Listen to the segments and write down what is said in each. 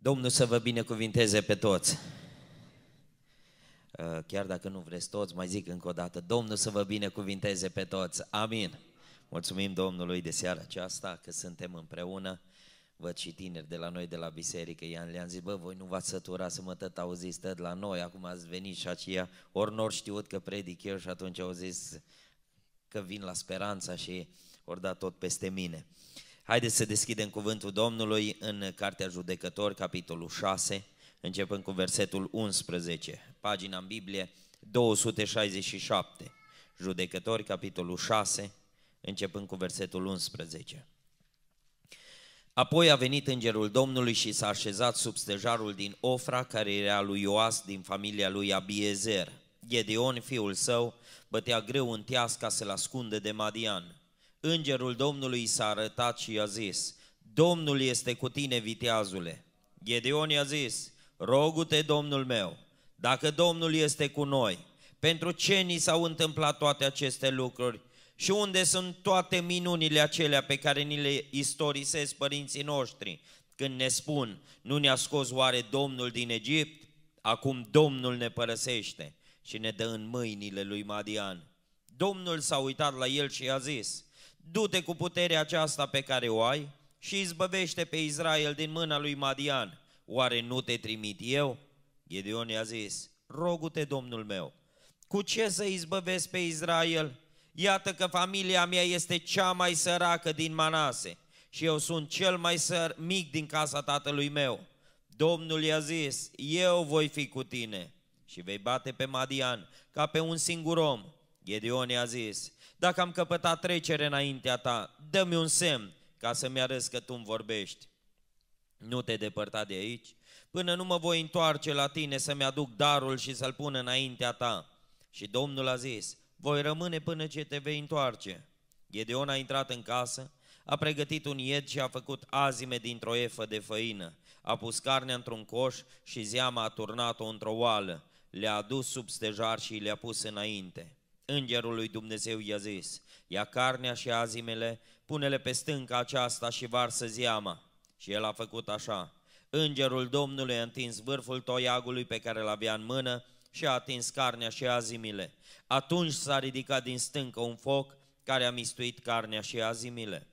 Domnul să vă binecuvinteze pe toți. Uh, chiar dacă nu vreți toți, mai zic încă o dată, Domnul să vă binecuvinteze pe toți. Amin. Mulțumim Domnului de seara aceasta că suntem împreună. Văd și tineri de la noi, de la biserică, le-am zis, bă, voi nu v-ați sătura să mă tot auziți stăt la noi, acum ați venit și aceia, ori n știut că predic eu și atunci au zis că vin la speranța și ori da tot peste mine. Uh, Haideți să deschidem cuvântul Domnului în Cartea Judecători, capitolul 6, începând cu versetul 11, pagina în Biblie 267. Judecători, capitolul 6, începând cu versetul 11. Apoi a venit îngerul Domnului și s-a așezat sub stejarul din Ofra, care era lui Ioas din familia lui Abiezer. Gedeon, fiul său, bătea greu în teas ca să-l ascundă de Madian. Îngerul Domnului s-a arătat și i-a zis, Domnul este cu tine, viteazule. Gedeon i-a zis, rogu-te, Domnul meu, dacă Domnul este cu noi, pentru ce ni s-au întâmplat toate aceste lucruri și unde sunt toate minunile acelea pe care ni le istorisesc părinții noștri când ne spun, nu ne-a scos oare Domnul din Egipt? Acum Domnul ne părăsește și ne dă în mâinile lui Madian. Domnul s-a uitat la el și i-a zis, du-te cu puterea aceasta pe care o ai și izbăvește pe Israel din mâna lui Madian. Oare nu te trimit eu? Gedeon i-a zis, rogu-te, Domnul meu, cu ce să izbăvesc pe Israel? Iată că familia mea este cea mai săracă din Manase și eu sunt cel mai săr mic din casa tatălui meu. Domnul i-a zis, eu voi fi cu tine și vei bate pe Madian ca pe un singur om. Gedeon i-a zis, dacă am căpătat trecere înaintea ta, dă-mi un semn ca să-mi arăți că tu îmi vorbești. Nu te depărta de aici, până nu mă voi întoarce la tine să-mi aduc darul și să-l pun înaintea ta. Și Domnul a zis, voi rămâne până ce te vei întoarce. Gedeon a intrat în casă, a pregătit un ied și a făcut azime dintr-o efă de făină. A pus carnea într-un coș și zeama a turnat-o într-o oală. Le-a adus sub stejar și le-a pus înainte. Îngerul lui Dumnezeu i-a zis, ia carnea și azimele, pune-le pe stânca aceasta și varsă ziama. Și el a făcut așa. Îngerul Domnului a întins vârful toiagului pe care l avea în mână și a atins carnea și azimile. Atunci s-a ridicat din stâncă un foc care a mistuit carnea și azimile.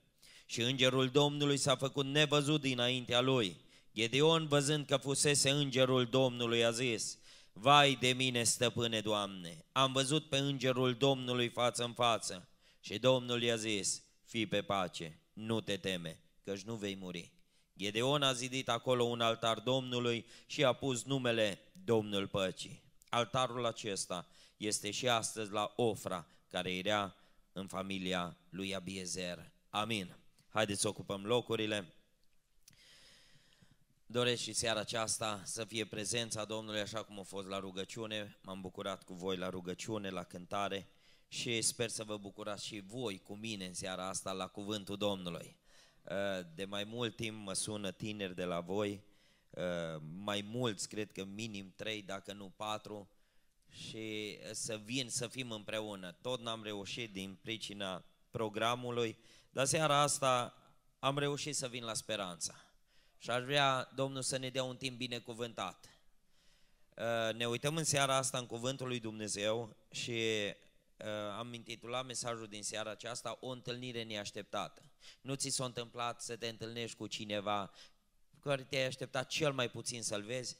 Și îngerul Domnului s-a făcut nevăzut dinaintea lui. Gedeon, văzând că fusese îngerul Domnului, a zis, Vai de mine, stăpâne Doamne, am văzut pe îngerul Domnului față în față și Domnul i-a zis, fii pe pace, nu te teme, căci nu vei muri. Gedeon a zidit acolo un altar Domnului și a pus numele Domnul Păcii. Altarul acesta este și astăzi la Ofra, care era în familia lui Abiezer. Amin. Haideți să ocupăm locurile. Doresc și seara aceasta să fie prezența Domnului așa cum a fost la rugăciune. M-am bucurat cu voi la rugăciune, la cântare și sper să vă bucurați și voi cu mine în seara asta la cuvântul Domnului. Uh, de mai mult timp mă sună tineri de la voi, uh, mai mulți, cred că minim trei, dacă nu patru, și uh, să vin să fim împreună. Tot n-am reușit din pricina programului, dar seara asta am reușit să vin la speranța. Și aș vrea Domnul să ne dea un timp binecuvântat. Uh, ne uităm în seara asta în Cuvântul lui Dumnezeu și uh, am intitulat mesajul din seara aceasta O întâlnire neașteptată. Nu ți s-a întâmplat să te întâlnești cu cineva care te-ai așteptat cel mai puțin să-l vezi?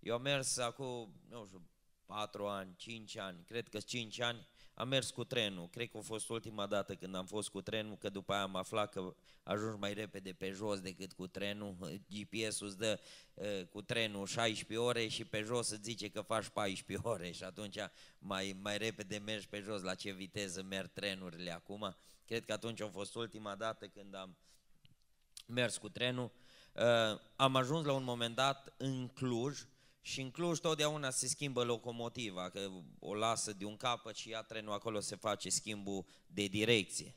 Eu am mers acum, nu știu, patru ani, cinci ani, cred că cinci ani, am mers cu trenul. Cred că a fost ultima dată când am fost cu trenul, că după aia am aflat că ajungi mai repede pe jos decât cu trenul. GPS-ul îți dă uh, cu trenul 16 ore și pe jos îți zice că faci 14 ore și atunci mai, mai repede mergi pe jos la ce viteză merg trenurile acum. Cred că atunci a fost ultima dată când am mers cu trenul. Uh, am ajuns la un moment dat în Cluj, și în Cluj totdeauna se schimbă locomotiva, că o lasă de un capăt și ia trenul acolo se face schimbul de direcție.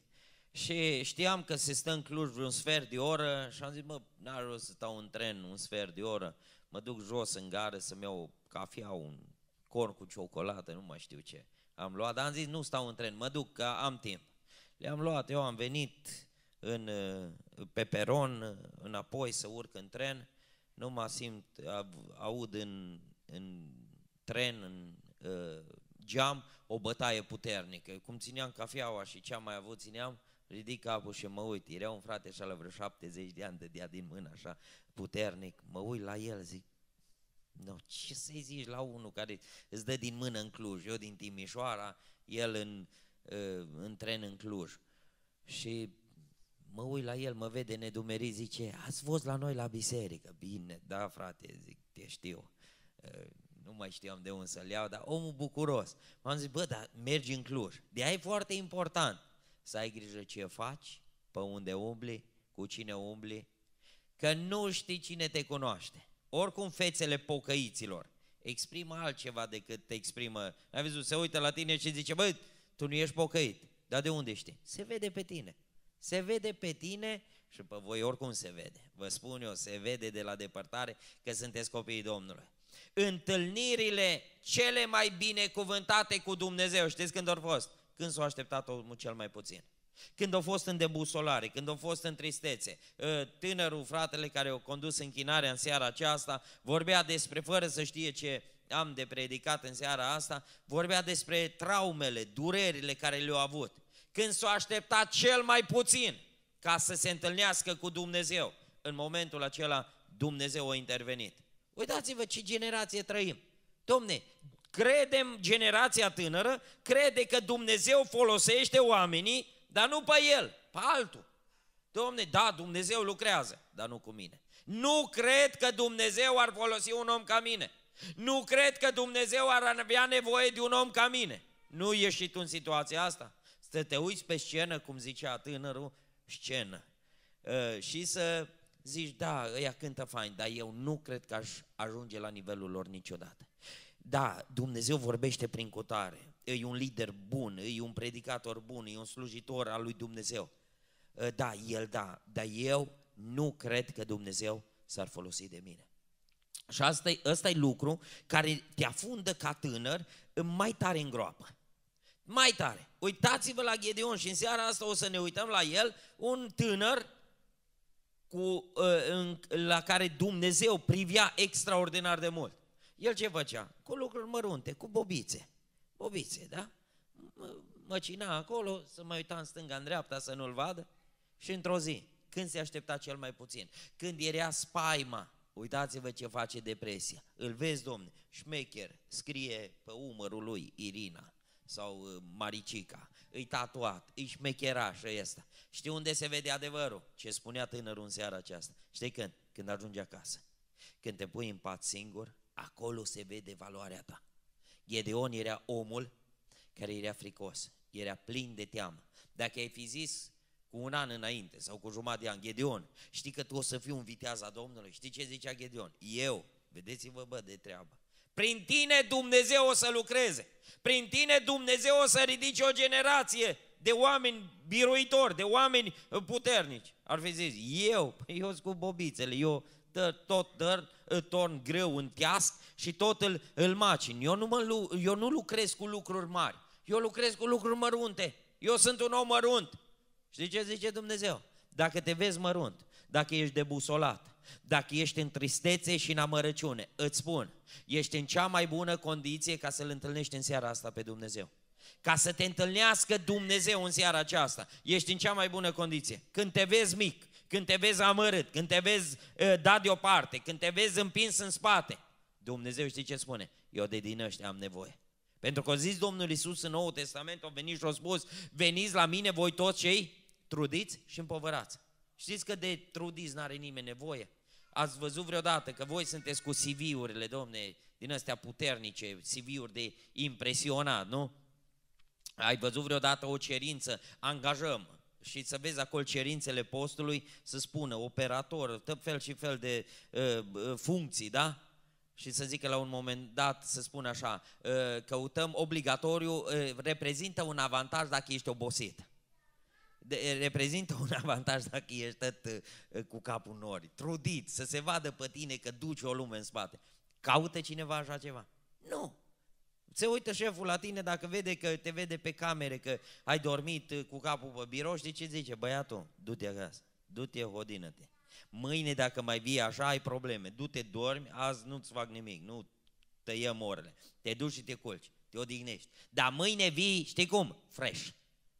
Și știam că se stă în Cluj vreun sfert de oră și am zis, mă, n-ar rost să stau în tren un sfert de oră, mă duc jos în gară să-mi iau cafea, un corn cu ciocolată, nu mai știu ce am luat, dar am zis, nu stau în tren, mă duc, că am timp. Le-am luat, eu am venit în, pe peron înapoi să urc în tren nu mă simt, aud în, în tren, în uh, geam, o bătaie puternică. Cum țineam cafeaua și ce am mai avut, țineam, ridic capul și mă uit. Era un frate așa la vreo 70 de ani, dădea din mână așa, puternic. Mă uit la el, zic, no, ce să-i zici la unul care îți dă din mână în Cluj, eu din Timișoara, el în, uh, în tren în Cluj. Și Mă uit la el, mă vede nedumerit, zice, ați fost la noi la biserică. Bine, da frate, zic, te știu. Nu mai știam de unde să-l iau, dar omul bucuros. M-am zis, bă, dar mergi în Cluj. de e foarte important să ai grijă ce faci, pe unde umbli, cu cine umbli, că nu știi cine te cunoaște. Oricum fețele pocăiților exprimă altceva decât te exprimă. Ai văzut, se uită la tine și zice, bă, tu nu ești pocăit. Dar de unde știi? Se vede pe tine. Se vede pe tine și pe voi oricum se vede. Vă spun eu, se vede de la depărtare că sunteți copiii Domnului. Întâlnirile cele mai binecuvântate cu Dumnezeu, știți când au fost? Când s-au așteptat omul cel mai puțin. Când au fost în debusolare, când au fost în tristețe, ă, tânărul fratele care o condus închinarea în seara aceasta vorbea despre, fără să știe ce am de predicat în seara asta, vorbea despre traumele, durerile care le-au avut când s a așteptat cel mai puțin ca să se întâlnească cu Dumnezeu. În momentul acela Dumnezeu a intervenit. Uitați-vă ce generație trăim. Domne, credem generația tânără, crede că Dumnezeu folosește oamenii, dar nu pe el, pe altul. Domne, da, Dumnezeu lucrează, dar nu cu mine. Nu cred că Dumnezeu ar folosi un om ca mine. Nu cred că Dumnezeu ar avea nevoie de un om ca mine. Nu ieși tu în situația asta? Să te uiți pe scenă, cum zicea tânărul, scenă. Uh, și să zici, da, ea cântă fain, dar eu nu cred că aș ajunge la nivelul lor niciodată. Da, Dumnezeu vorbește prin cotare, e un lider bun, e un predicator bun, e un slujitor al lui Dumnezeu. Uh, da, el da, dar eu nu cred că Dumnezeu s-ar folosi de mine. Și asta e lucru care te afundă ca tânăr mai tare în groapă mai tare. Uitați-vă la Gedeon și în seara asta o să ne uităm la el, un tânăr cu, uh, la care Dumnezeu privia extraordinar de mult. El ce făcea? Cu lucruri mărunte, cu bobițe. Bobițe, da? Măcina acolo, să mai uita în stânga, în dreapta, să nu-l vadă. Și într-o zi, când se aștepta cel mai puțin, când era spaima, uitați-vă ce face depresia. Îl vezi, domne, șmecher, scrie pe umărul lui Irina sau uh, Maricica, îi tatuat, îi șmecheraș ăsta. Știi unde se vede adevărul? Ce spunea tânărul în seara aceasta. Știi când? Când ajungi acasă. Când te pui în pat singur, acolo se vede valoarea ta. Gedeon era omul care era fricos, era plin de teamă. Dacă ai fi zis cu un an înainte sau cu jumătate de an, Gedeon, știi că tu o să fii un viteaz a Domnului, știi ce zicea Gedeon? Eu, vedeți-vă bă de treabă, prin tine Dumnezeu o să lucreze. Prin tine Dumnezeu o să ridice o generație de oameni biruitori, de oameni uh, puternici. Ar fi zis, eu, păi, eu sunt cu bobițele, eu tot dă, torn greu în teasc și tot îl, îl macin. Eu nu, mă, eu nu lucrez cu lucruri mari, eu lucrez cu lucruri mărunte. Eu sunt un om mărunt. Știi ce zice Dumnezeu? Dacă te vezi mărunt, dacă ești debusolat, dacă ești în tristețe și în amărăciune, îți spun, ești în cea mai bună condiție ca să-L întâlnești în seara asta pe Dumnezeu. Ca să te întâlnească Dumnezeu în seara aceasta, ești în cea mai bună condiție. Când te vezi mic, când te vezi amărât, când te vezi uh, dat deoparte, când te vezi împins în spate, Dumnezeu știi ce spune? Eu de din ăștia am nevoie. Pentru că o zis Domnul Isus în Noul Testament, a venit și a spus, veniți la mine voi toți cei trudiți și împovărați. Știți că de trudiți n-are nimeni nevoie? Ați văzut vreodată că voi sunteți cu CV-urile, domne, din astea puternice, CV-uri de impresionat, nu? Ai văzut vreodată o cerință, angajăm și să vezi acolo cerințele postului, să spună operator, tot fel și fel de uh, funcții, da? Și să zică la un moment dat, să spun așa, uh, căutăm obligatoriu, uh, reprezintă un avantaj dacă ești obosit de, reprezintă un avantaj dacă ești tot cu capul nori, trudit, să se vadă pe tine că duci o lume în spate. Caută cineva așa ceva? Nu! Se uită șeful la tine dacă vede că te vede pe camere, că ai dormit cu capul pe birou, știi ce zice? Băiatul, du-te acasă, du-te, hodină-te. Mâine dacă mai vii așa, ai probleme. Du-te, dormi, azi nu-ți fac nimic, nu tăiem orele. Te duci și te culci, te odihnești. Dar mâine vii, știi cum? Fresh.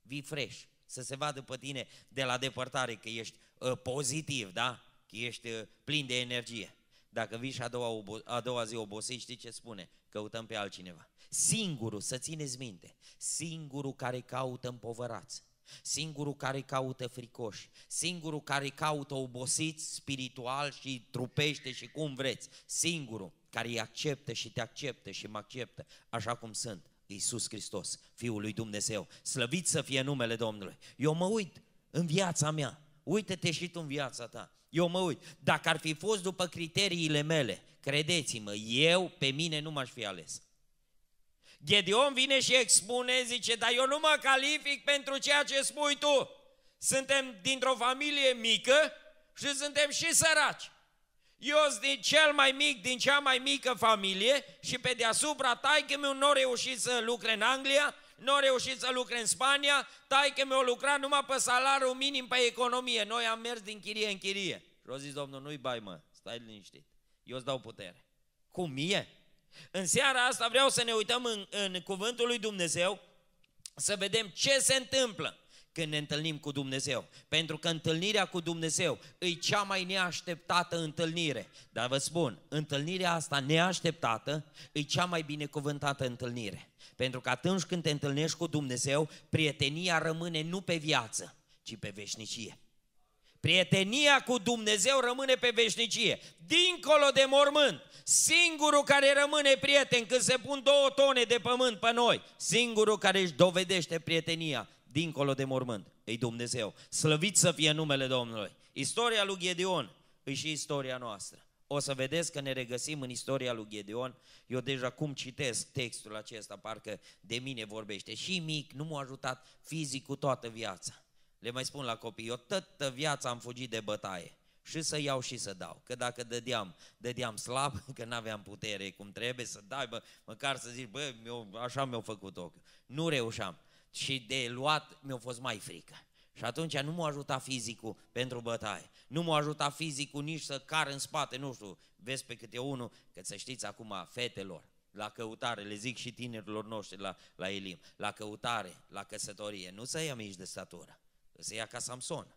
Vii fresh să se vadă pe tine de la depărtare că ești ă, pozitiv, da? Că ești ă, plin de energie. Dacă vii și a doua, obo- a doua zi obosești, știi ce spune? Căutăm pe altcineva. Singurul, să țineți minte, singurul care caută împovărați, singurul care caută fricoși, singurul care caută obosiți spiritual și trupește și cum vreți, singurul care îi acceptă și te acceptă și mă acceptă așa cum sunt, Iisus Hristos, Fiul lui Dumnezeu. Slăvit să fie numele Domnului. Eu mă uit în viața mea. Uită-te și tu în viața ta. Eu mă uit. Dacă ar fi fost după criteriile mele, credeți-mă, eu pe mine nu m-aș fi ales. Gedeon vine și expune, zice, dar eu nu mă calific pentru ceea ce spui tu. Suntem dintr-o familie mică și suntem și săraci. Eu sunt din cel mai mic, din cea mai mică familie și pe deasupra taică meu nu a reușit să lucre în Anglia, nu a reușit să lucre în Spania, taică meu lucrat numai pe salariu minim pe economie. Noi am mers din chirie în chirie. Și zis domnul, nu-i bai mă, stai liniștit, eu îți dau putere. Cum mie? În seara asta vreau să ne uităm în, în cuvântul lui Dumnezeu, să vedem ce se întâmplă când ne întâlnim cu Dumnezeu. Pentru că întâlnirea cu Dumnezeu e cea mai neașteptată întâlnire. Dar vă spun, întâlnirea asta neașteptată e cea mai binecuvântată întâlnire. Pentru că atunci când te întâlnești cu Dumnezeu, prietenia rămâne nu pe viață, ci pe veșnicie. Prietenia cu Dumnezeu rămâne pe veșnicie, dincolo de mormânt. Singurul care rămâne prieten când se pun două tone de pământ pe noi, singurul care își dovedește prietenia dincolo de mormânt, e Dumnezeu. Slăvit să fie numele Domnului. Istoria lui Gedeon e și istoria noastră. O să vedeți că ne regăsim în istoria lui Gedeon. Eu deja cum citesc textul acesta, parcă de mine vorbește. Și mic, nu m-a ajutat fizic cu toată viața. Le mai spun la copii, eu toată viața am fugit de bătaie. Și să iau și să dau. Că dacă dădeam, dădeam slab, că n-aveam putere cum trebuie să dai, bă, măcar să zici, bă, eu, așa mi-au făcut ochiul. Nu reușeam și de luat mi-a fost mai frică. Și atunci nu m-a ajutat fizicul pentru bătaie. Nu m-a ajutat fizicul nici să car în spate, nu știu, vezi pe câte unul, că să știți acum, fetelor, la căutare, le zic și tinerilor noștri la, la Elim, la căutare, la căsătorie, nu să ia mici de statură, să ia ca Samson.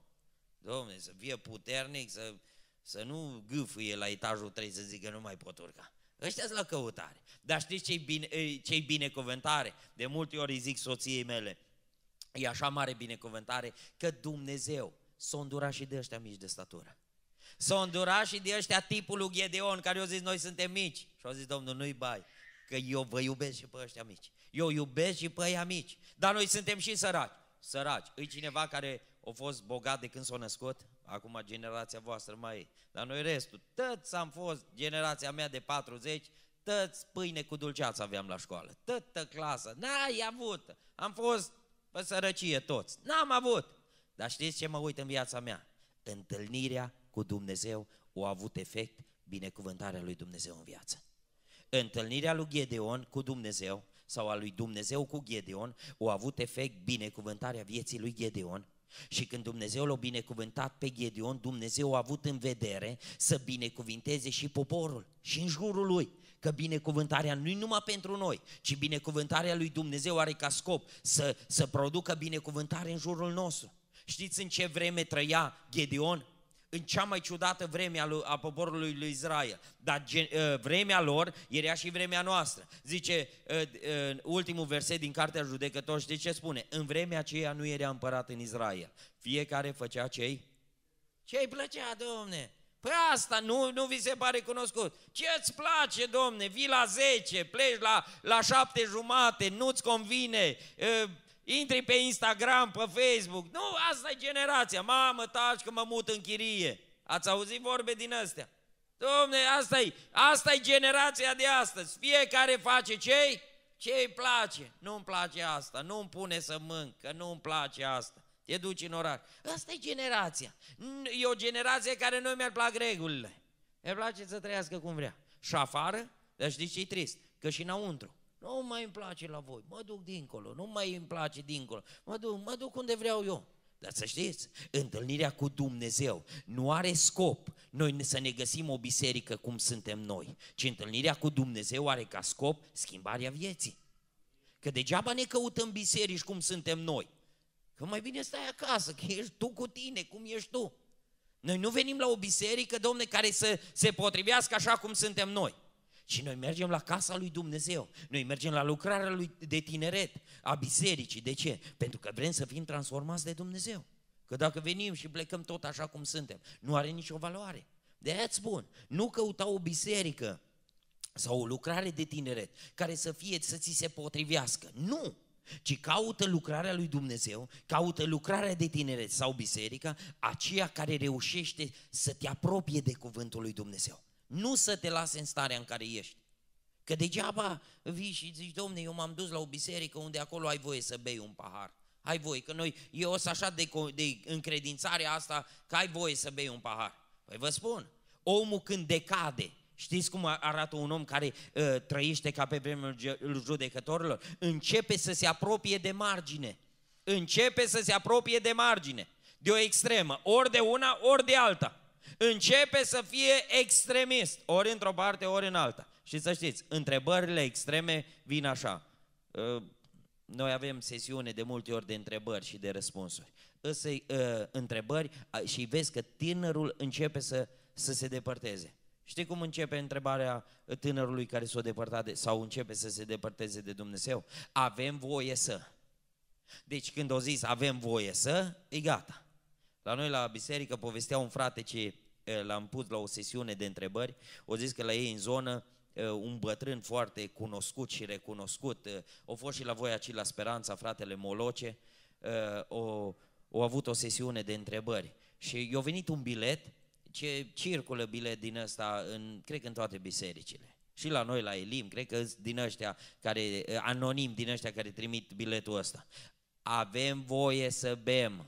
Domne, să fie puternic, să, să nu gâfâie la etajul 3 să zică nu mai pot urca ăștia la căutare. Dar știți ce-i, bine, ce-i binecuvântare? De multe ori îi zic soției mele, e așa mare binecuvântare că Dumnezeu s-a îndurat și de ăștia mici de statură. S-a îndurat și de ăștia tipul lui Gedeon, care eu zis, noi suntem mici. Și au zis, Domnul, nu-i bai, că eu vă iubesc și pe ăștia mici. Eu iubesc și pe ăia mici. Dar noi suntem și săraci. Săraci. E cineva care a fost bogat de când s-a născut? Acum generația voastră mai e. Dar noi restul, tăți am fost, generația mea de 40, tăți pâine cu dulceață aveam la școală. Tătă clasă, n-ai avut. Am fost pe sărăcie toți. N-am avut. Dar știți ce mă uit în viața mea? Întâlnirea cu Dumnezeu a avut efect binecuvântarea lui Dumnezeu în viață. Întâlnirea lui Gedeon cu Dumnezeu sau a lui Dumnezeu cu Gedeon a avut efect binecuvântarea vieții lui Gedeon și când Dumnezeu l-a binecuvântat pe Gedeon, Dumnezeu a avut în vedere să binecuvinteze și poporul și în jurul lui. Că binecuvântarea nu numai pentru noi, ci binecuvântarea lui Dumnezeu are ca scop să, să producă binecuvântare în jurul nostru. Știți în ce vreme trăia Gedeon? în cea mai ciudată vreme a, lui, a poporului lui Israel. Dar gen, ă, vremea lor era și vremea noastră. Zice uh, ultimul verset din Cartea Judecători, de ce spune? În vremea aceea nu era împărat în Israel. Fiecare făcea cei ce îi plăcea, domne. Păi asta nu, nu vi se pare cunoscut. ce îți place, domne? Vii la 10, pleci la, la 7 jumate, nu-ți convine, Intri pe Instagram, pe Facebook. Nu, asta e generația. Mamă, taci că mă mut în chirie. Ați auzit vorbe din astea? Domne, asta e asta e generația de astăzi. Fiecare face ce ce îi place. Nu-mi place asta, nu-mi pune să mânc, că nu-mi place asta. Te duci în oraș. Asta e generația. E o generație care nu mi-ar plac regulile. Mi-ar place să trăiască cum vrea. Și afară, dar știți ce e trist? Că și înăuntru. Nu mai îmi place la voi, mă duc dincolo, nu mai îmi place dincolo, mă duc, mă duc unde vreau eu. Dar să știți, întâlnirea cu Dumnezeu nu are scop noi să ne găsim o biserică cum suntem noi, ci întâlnirea cu Dumnezeu are ca scop schimbarea vieții. Că degeaba ne căutăm biserici cum suntem noi. Că mai bine stai acasă, că ești tu cu tine, cum ești tu. Noi nu venim la o biserică, domne, care să se potrivească așa cum suntem noi. Și noi mergem la casa lui Dumnezeu, noi mergem la lucrarea lui de tineret, a bisericii. De ce? Pentru că vrem să fim transformați de Dumnezeu. Că dacă venim și plecăm tot așa cum suntem, nu are nicio valoare. De aia spun, nu căuta o biserică sau o lucrare de tineret care să fie, să ți se potrivească. Nu! Ci caută lucrarea lui Dumnezeu, caută lucrarea de tineret sau biserica, aceea care reușește să te apropie de cuvântul lui Dumnezeu. Nu să te lase în starea în care ești. Că degeaba vii și zici, domne, eu m-am dus la o biserică unde acolo ai voie să bei un pahar. Ai voie, că noi, eu o așa de, de încredințare asta că ai voie să bei un pahar. Păi vă spun, omul când decade, Știți cum arată un om care uh, trăiește ca pe vremea judecătorilor? Începe să se apropie de margine. Începe să se apropie de margine. De o extremă. Ori de una, ori de alta începe să fie extremist, ori într-o parte, ori în alta. Și să știți, întrebările extreme vin așa. Ă, noi avem sesiune de multe ori de întrebări și de răspunsuri. Îți ă, întrebări și vezi că tinerul începe să, să se depărteze. Știi cum începe întrebarea tânărului care s-a depărtat de, sau începe să se depărteze de Dumnezeu? Avem voie să. Deci când o zis avem voie să, e gata. La noi la biserică povestea un frate ce Eh, l-am pus la o sesiune de întrebări, o zis că la ei în zonă eh, un bătrân foarte cunoscut și recunoscut, eh, o fost și la voi aici la Speranța, fratele Moloce, o, o avut o sesiune de întrebări și i-a venit un bilet, ce circulă bilet din ăsta, în, cred că în toate bisericile. Și la noi, la Elim, cred că din ăștia care, anonim din ăștia care trimit biletul ăsta. Avem voie să bem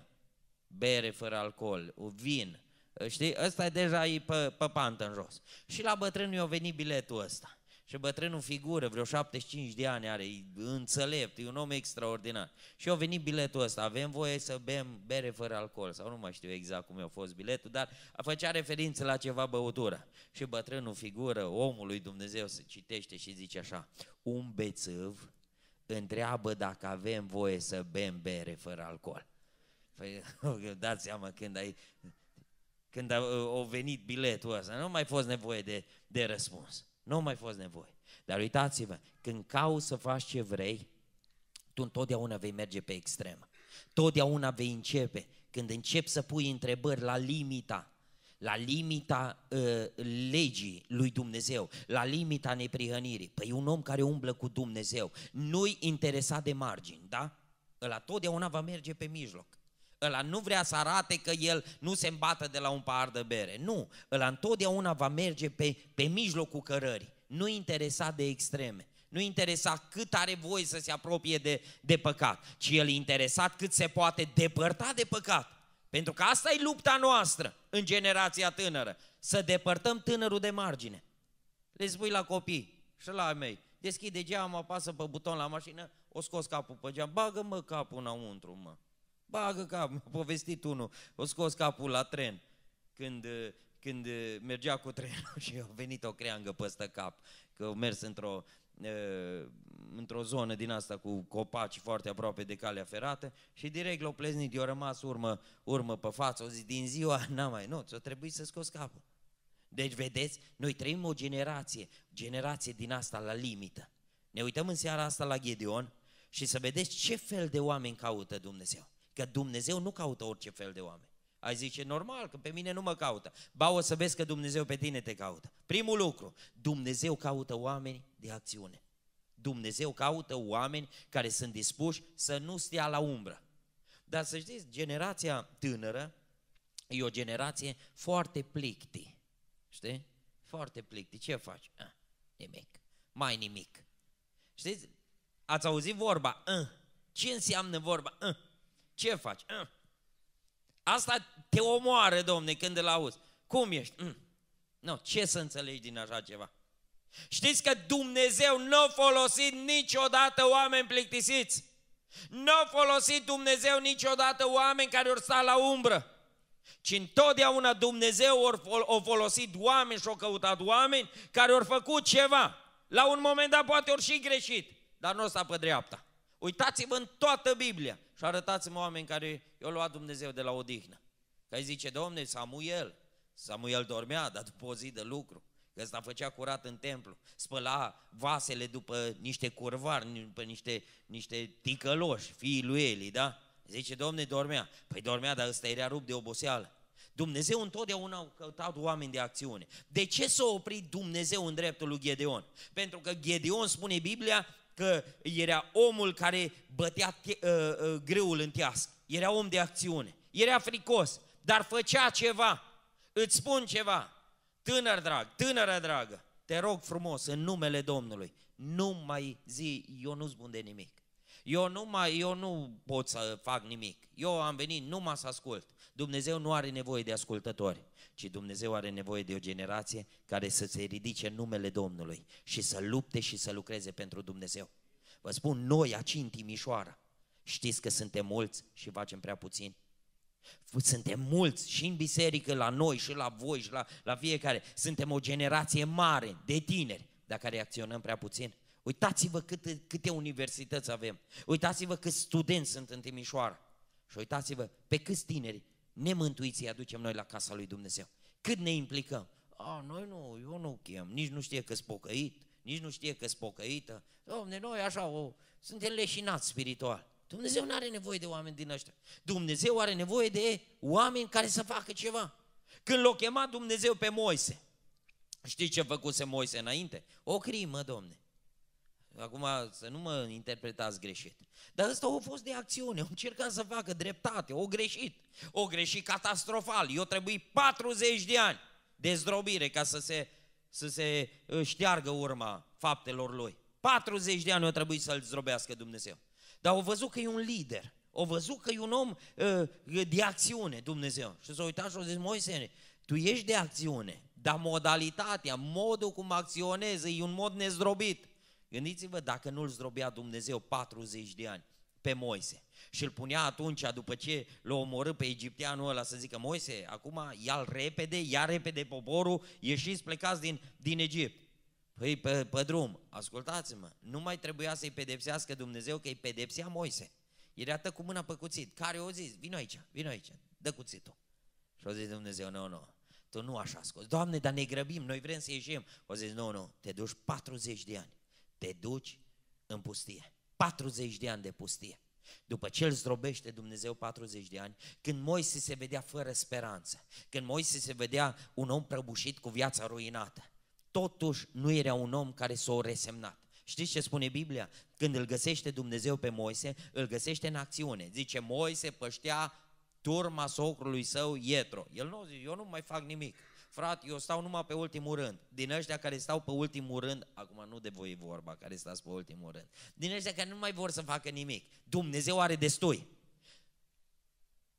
bere fără alcool, vin, Ă, știi? Ăsta deja e pe, pe pantă în jos. Și la bătrânul i-a venit biletul ăsta. Și bătrânul figură, vreo 75 de ani are, e înțelept, e un om extraordinar. Și i-a venit biletul ăsta, avem voie să bem bere fără alcool, sau nu mai știu exact cum a fost biletul, dar făcea referință la ceva băutură. Și bătrânul figură, omul lui Dumnezeu se citește și zice așa, un bețâv întreabă dacă avem voie să bem bere fără alcool. Păi, dați seama când ai când a, a venit biletul ăsta. Nu mai fost nevoie de, de răspuns. Nu mai fost nevoie. Dar uitați-vă, când cauți să faci ce vrei, tu întotdeauna vei merge pe extrem. Totdeauna vei începe. Când începi să pui întrebări la limita la limita uh, legii lui Dumnezeu, la limita neprihănirii. Păi un om care umblă cu Dumnezeu nu-i interesat de margini, da? Ăla totdeauna va merge pe mijloc. Ăla nu vrea să arate că el nu se îmbată de la un pahar de bere. Nu, ăla întotdeauna va merge pe, pe mijlocul cărării. Nu interesat de extreme. Nu interesa cât are voie să se apropie de, de păcat, ci el e interesat cât se poate depărta de păcat. Pentru că asta e lupta noastră în generația tânără. Să depărtăm tânărul de margine. Le spui la copii și la mei, deschide geam, apasă pe buton la mașină, o scos capul pe geam, bagă mă capul înăuntru, mă. Bagă cap, m-a povestit unul, o scos capul la tren când, când mergea cu trenul și a venit o creangă păstă cap, că a mers într-o, într-o zonă din asta cu copaci foarte aproape de calea ferată și direct l-au pleznit, i-a rămas urmă, urmă pe față, o zi din ziua n-am mai, nu, ți-o trebuie să scoți capul. Deci, vedeți, noi trăim o generație, generație din asta la limită. Ne uităm în seara asta la Gedeon și să vedeți ce fel de oameni caută Dumnezeu. Că Dumnezeu nu caută orice fel de oameni. Ai zice, normal, că pe mine nu mă caută. Ba, o să vezi că Dumnezeu pe tine te caută. Primul lucru, Dumnezeu caută oameni de acțiune. Dumnezeu caută oameni care sunt dispuși să nu stea la umbră. Dar să știți, generația tânără e o generație foarte plicti. Știi? Foarte plicti. Ce faci? Ah, nimic. Mai nimic. Știți? Ați auzit vorba? Ah. Ce înseamnă vorba? Ah. Ce faci? Mm. Asta te omoară, domne, când îl auzi. Cum ești? Mm. Nu, ce să înțelegi din așa ceva? Știți că Dumnezeu nu a folosit niciodată oameni plictisiți. Nu a folosit Dumnezeu niciodată oameni care ori sta la umbră. Ci întotdeauna Dumnezeu o folosit oameni și o căutat oameni care ori făcut ceva. La un moment dat poate ori și greșit, dar nu o sta pe dreapta. Uitați-vă în toată Biblia. Și arătați-mă oameni care i au luat Dumnezeu de la odihnă. Că îi zice, domne, Samuel, Samuel dormea, dar după o zi de lucru, că ăsta făcea curat în templu, spăla vasele după niște curvari, după niște, niște ticăloși, fiii lui Eli, da? Zice, domne, dormea. Păi dormea, dar ăsta era rupt de oboseală. Dumnezeu întotdeauna a căutat oameni de acțiune. De ce s-a oprit Dumnezeu în dreptul lui Gedeon? Pentru că Gedeon, spune Biblia, că era omul care bătea uh, uh, greul în teasc. Era om de acțiune. Era fricos, dar făcea ceva. Îți spun ceva. Tânăr drag, tânără dragă, te rog frumos, în numele Domnului, nu mai zi, eu nu-ți bun de nimic. Eu nu, mai, eu nu pot să fac nimic. Eu am venit numai să ascult. Dumnezeu nu are nevoie de ascultători, ci Dumnezeu are nevoie de o generație care să se ridice în numele Domnului și să lupte și să lucreze pentru Dumnezeu. Vă spun, noi aici în Timișoara, știți că suntem mulți și facem prea puțin. Suntem mulți și în biserică, la noi și la voi și la, la fiecare. Suntem o generație mare de tineri, dar care acționăm prea puțin. Uitați-vă câte, câte universități avem. Uitați-vă câți studenți sunt în Timișoara. Și uitați-vă pe câți tineri nemântuiți îi aducem noi la casa lui Dumnezeu. Cât ne implicăm. A, noi nu, eu nu chem, nici nu știe că-s pocăit, nici nu știe că-s pocăită. Dom'le, noi așa, o, suntem leșinați spiritual. Dumnezeu nu are nevoie de oameni din ăștia. Dumnezeu are nevoie de oameni care să facă ceva. Când l-a chemat Dumnezeu pe Moise, știi ce făcuse Moise înainte? O crimă, domne. Acum să nu mă interpretați greșit. Dar ăsta a fost de acțiune, au încercat să facă dreptate, o greșit. O greșit catastrofal. Eu trebuie 40 de ani de zdrobire ca să se, să se uh, șteargă urma faptelor lui. 40 de ani o trebuie să-l zdrobească Dumnezeu. Dar au văzut că e un lider. O văzut că e un om uh, de acțiune, Dumnezeu. Și s-a uitat și a zis, Moise, tu ești de acțiune, dar modalitatea, modul cum acționezi, e un mod nezdrobit. Gândiți-vă dacă nu-l zdrobea Dumnezeu 40 de ani pe Moise și îl punea atunci, după ce l-a omorât pe egipteanul ăla, să zică, Moise, acum ia-l repede, ia repede poporul, ieșiți, plecați din, din Egipt. Păi, pe, pe drum, ascultați-mă, nu mai trebuia să-i pedepsească Dumnezeu, că i pedepsea Moise. Era tăcut cu mâna pe cuțit. Care o zis? Vino aici, vino aici, dă cuțitul. Și o zis Dumnezeu, nu, nu, tu nu așa scos Doamne, dar ne grăbim, noi vrem să ieșim. O zis, nu, nu, te duci 40 de ani te duci în pustie. 40 de ani de pustie. După ce îl zdrobește Dumnezeu 40 de ani, când Moise se vedea fără speranță, când Moise se vedea un om prăbușit cu viața ruinată, totuși nu era un om care s-o resemnat. Știți ce spune Biblia? Când îl găsește Dumnezeu pe Moise, îl găsește în acțiune. Zice, Moise păștea turma socrului său Ietro. El nu zice, eu nu mai fac nimic. Frate, eu stau numai pe ultimul rând. Din ăștia care stau pe ultimul rând, acum nu de voi e vorba care stați pe ultimul rând, din ăștia care nu mai vor să facă nimic. Dumnezeu are destui.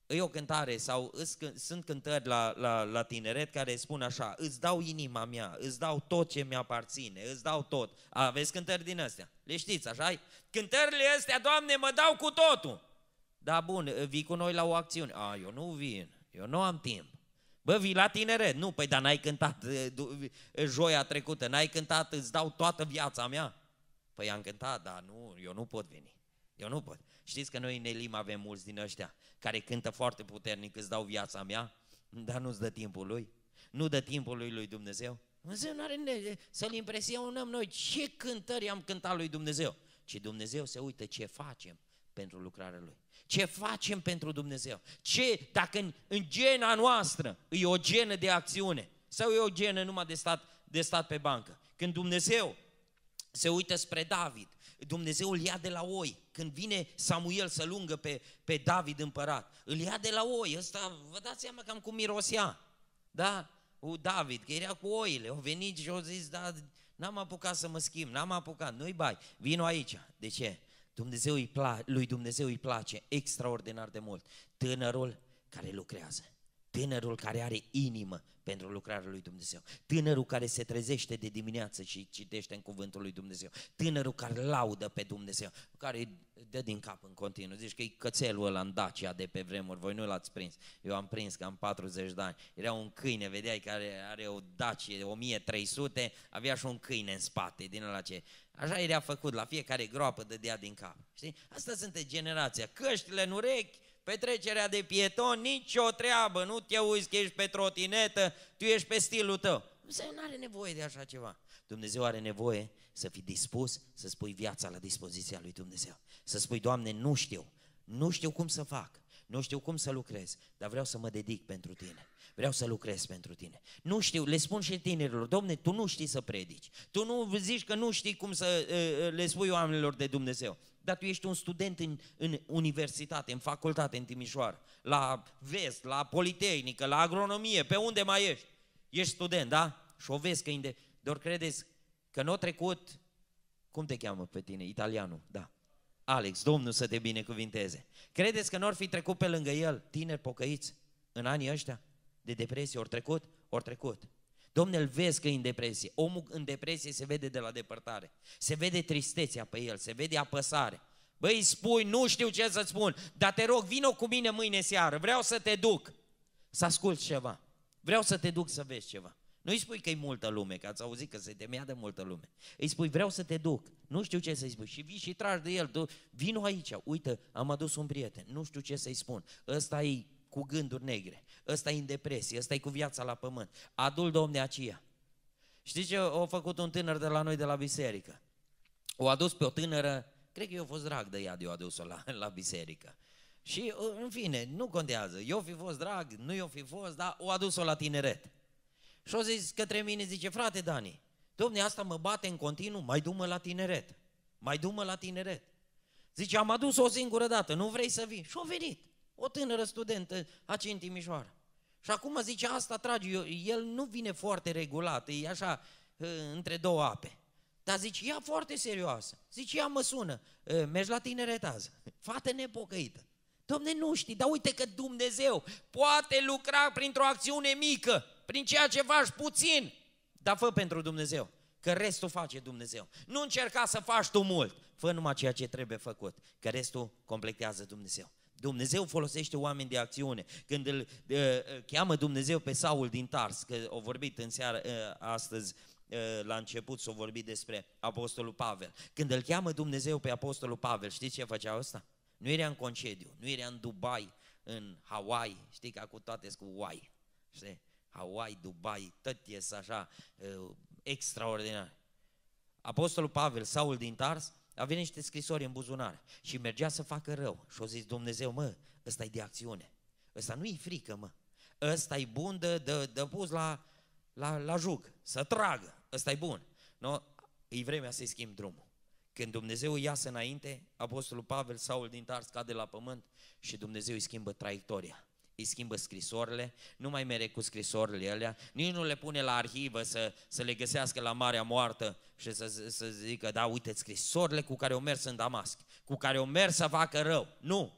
E o cântare sau sunt cântări la, la, la tineret care spun așa, îți dau inima mea, îți dau tot ce mi-aparține, îți dau tot. Aveți cântări din astea, le știți, așa -i? Cântările astea, Doamne, mă dau cu totul. Da, bun, vii cu noi la o acțiune. A, eu nu vin, eu nu am timp. Bă, vii la tineret. Nu, păi, dar n-ai cântat joia trecută, n-ai cântat, îți dau toată viața mea. Păi am cântat, dar nu, eu nu pot veni. Eu nu pot. Știți că noi în Elim avem mulți din ăștia care cântă foarte puternic, îți dau viața mea, dar nu-ți dă timpul lui. Nu dă timpul lui lui Dumnezeu. Dumnezeu nu are nevoie să-L impresionăm noi ce cântări am cântat lui Dumnezeu. Ci Dumnezeu se uită ce facem pentru lucrarea Lui. Ce facem pentru Dumnezeu? Ce, dacă în, în gena noastră e o genă de acțiune sau e o genă numai de stat, de stat pe bancă? Când Dumnezeu se uită spre David, Dumnezeu îl ia de la oi. Când vine Samuel să lungă pe, pe David împărat, îl ia de la oi. Ăsta, vă dați seama cam cum mirosea. Da? U David, că era cu oile. Au venit și au zis, da, n-am apucat să mă schimb, n-am apucat, nu-i bai, vino aici. De ce? Dumnezeu îi pla- lui Dumnezeu îi place extraordinar de mult tânărul care lucrează. Tânărul care are inimă pentru lucrarea lui Dumnezeu. Tânărul care se trezește de dimineață și citește în cuvântul lui Dumnezeu. Tânărul care laudă pe Dumnezeu, care îi dă din cap în continuu. Zici că e cățelul ăla în Dacia de pe vremuri, voi nu l-ați prins. Eu am prins că am 40 de ani. Era un câine, vedeai, care are o Dacia 1300, avea și un câine în spate, din ăla ce... Așa era făcut, la fiecare groapă dădea din cap. Știi? Asta sunt generația. Căștile în urechi, Petrecerea de pieton, nicio treabă, nu te uiți că ești pe trotinetă, tu ești pe stilul tău. Dumnezeu nu are nevoie de așa ceva. Dumnezeu are nevoie să fii dispus să spui viața la dispoziția lui Dumnezeu. Să spui, Doamne, nu știu, nu știu cum să fac, nu știu cum să lucrez, dar vreau să mă dedic pentru Tine. Vreau să lucrez pentru tine. Nu știu, le spun și tinerilor, domne, tu nu știi să predici. Tu nu zici că nu știi cum să uh, uh, le spui oamenilor de Dumnezeu dar tu ești un student în, în universitate, în facultate, în Timișoara, la vest, la politehnică, la agronomie, pe unde mai ești? Ești student, da? Și o vezi că... Inde... De credeți că nu n-o trecut... Cum te cheamă pe tine? Italianul, da. Alex, Domnul să te binecuvinteze. Credeți că nu ar fi trecut pe lângă el tineri pocăiți în anii ăștia de depresie? Ori trecut? Ori trecut. Domne, îl vezi că e în depresie. Omul în depresie se vede de la depărtare. Se vede tristețea pe el, se vede apăsare. Băi, spui, nu știu ce să spun, dar te rog, vino cu mine mâine seară, vreau să te duc să ascult ceva. Vreau să te duc să vezi ceva. Nu îi spui că e multă lume, că ați auzit că se temea de multă lume. Îi spui, vreau să te duc, nu știu ce să-i spui. Și vii și tragi de el, tu, vino aici, uite, am adus un prieten, nu știu ce să-i spun. Ăsta e cu gânduri negre. Ăsta e în depresie, ăsta e cu viața la pământ. Adul domne aceea. Știți ce a făcut un tânăr de la noi de la biserică? O adus pe o tânără, cred că eu a fost drag de ea de o adus-o la, la biserică. Și în fine, nu contează, eu fi fost drag, nu eu fi fost, dar o adus-o la tineret. Și o zis către mine, zice, frate Dani, domne, asta mă bate în continuu, mai dumă la tineret, mai dumă la tineret. Zice, am adus o singură dată, nu vrei să vii? Și-o venit. O tânără studentă, aici în Timișoara. Și acum zice, asta trage, eu, el nu vine foarte regulat, e așa, ă, între două ape. Dar zice, ea foarte serioasă. Zice, ea mă sună, ă, mergi la tineretază. Fată nepocăită. Domne, nu știi, dar uite că Dumnezeu poate lucra printr-o acțiune mică, prin ceea ce faci puțin, dar fă pentru Dumnezeu, că restul face Dumnezeu. Nu încerca să faci tu mult, fă numai ceea ce trebuie făcut, că restul completează Dumnezeu. Dumnezeu folosește oameni de acțiune. Când îl uh, cheamă Dumnezeu pe Saul din Tars, că o vorbit în seara uh, astăzi uh, la început s o vorbit despre Apostolul Pavel. Când îl cheamă Dumnezeu pe Apostolul Pavel, știți ce făcea ăsta? Nu era în concediu, nu era în Dubai, în Hawaii, știi că acum toate sunt cu Hawaii, știi? Hawaii, Dubai, tot este așa, uh, extraordinar. Apostolul Pavel, Saul din Tars, avea niște scrisori în buzunar și mergea să facă rău. Și-o zis Dumnezeu, mă, ăsta e de acțiune. Ăsta nu-i frică, mă. ăsta e bun de, de, de pus la, la, la jug, să tragă. ăsta e bun. No, e vremea să-i schimb drumul. Când Dumnezeu iasă înainte, Apostolul Pavel, Saul din Tars, cade la pământ și Dumnezeu îi schimbă traiectoria îi schimbă scrisorile, nu mai mere cu scrisorile alea, nici nu le pune la arhivă să, să le găsească la Marea Moartă și să, să zică, da, uite scrisorile cu care au mers în Damasc, cu care au mers să facă rău. Nu!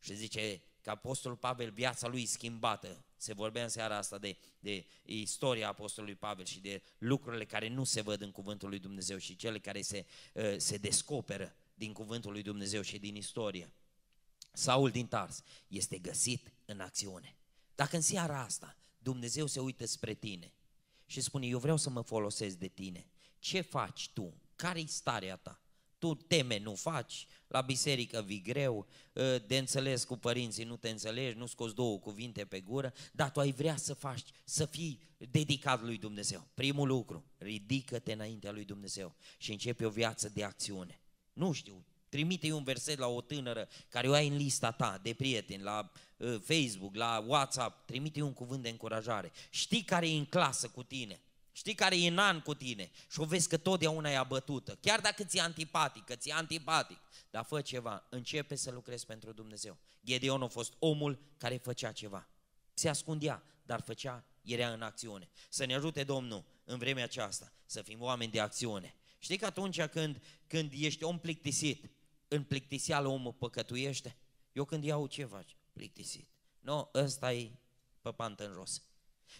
Și zice că Apostolul Pavel, viața lui schimbată. Se vorbea în seara asta de, de istoria Apostolului Pavel și de lucrurile care nu se văd în Cuvântul lui Dumnezeu și cele care se, uh, se descoperă din Cuvântul lui Dumnezeu și din istorie. Saul din Tars, este găsit în acțiune. Dacă în seara asta Dumnezeu se uită spre tine și spune, eu vreau să mă folosesc de tine, ce faci tu? Care-i starea ta? Tu teme, nu faci, la biserică vii greu, ă, de înțeles cu părinții nu te înțelegi, nu scoți două cuvinte pe gură, dar tu ai vrea să faci, să fii dedicat lui Dumnezeu. Primul lucru, ridică-te înaintea lui Dumnezeu și începe o viață de acțiune. Nu știu Trimite-i un verset la o tânără care o ai în lista ta de prieteni, la uh, Facebook, la WhatsApp, trimite-i un cuvânt de încurajare. Știi care e în clasă cu tine, știi care e în an cu tine și o vezi că totdeauna e abătută. Chiar dacă ți-e că ți-e antipatic, dar fă ceva, începe să lucrezi pentru Dumnezeu. Gedeon a fost omul care făcea ceva. Se ascundea, dar făcea, era în acțiune. Să ne ajute Domnul în vremea aceasta să fim oameni de acțiune. Știi că atunci când, când ești om plictisit, în plictiseală omul păcătuiește. Eu când iau ce faci? Plictisit. Nu, no, ăsta e pe pantă în jos.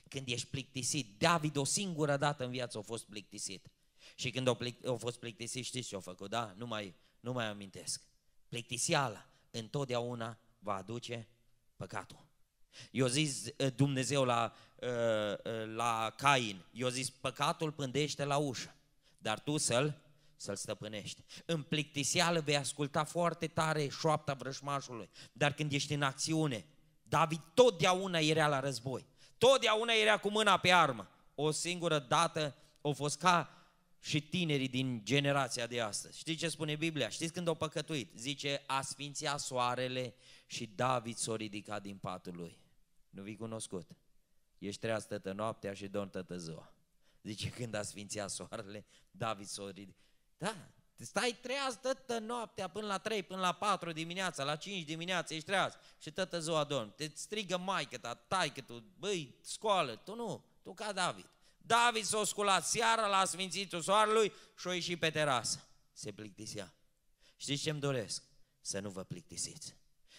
Când ești plictisit, David o singură dată în viață a fost plictisit. Și când a fost plictisit, știți ce a făcut, da? Nu mai, nu mai amintesc. Plictiseala întotdeauna va aduce păcatul. Eu zis Dumnezeu la, la Cain, eu zis păcatul pândește la ușă, dar tu să-l să-l stăpânești. În plictiseală vei asculta foarte tare șoapta vrăjmașului, dar când ești în acțiune, David totdeauna era la război, totdeauna era cu mâna pe armă. O singură dată au fost ca și tinerii din generația de astăzi. Știți ce spune Biblia? Știți când au păcătuit? Zice, a sfințea soarele și David s-a ridicat din patul lui. Nu vi cunoscut. Ești treaz tătă noaptea și dorm tătă ziua. Zice, când a sfințea soarele, David s-a ridicat. Da, stai treaz toată noaptea până la 3, până la 4 dimineața, la 5 dimineața ești treaz și toată ziua dormi. Te strigă maică ta, că tu, băi, scoală, tu nu, tu ca David. David s-a sculat seara la sfințitul soarelui și a ieșit pe terasă. Se plictisea. Știți ce-mi doresc? Să nu vă plictisiți.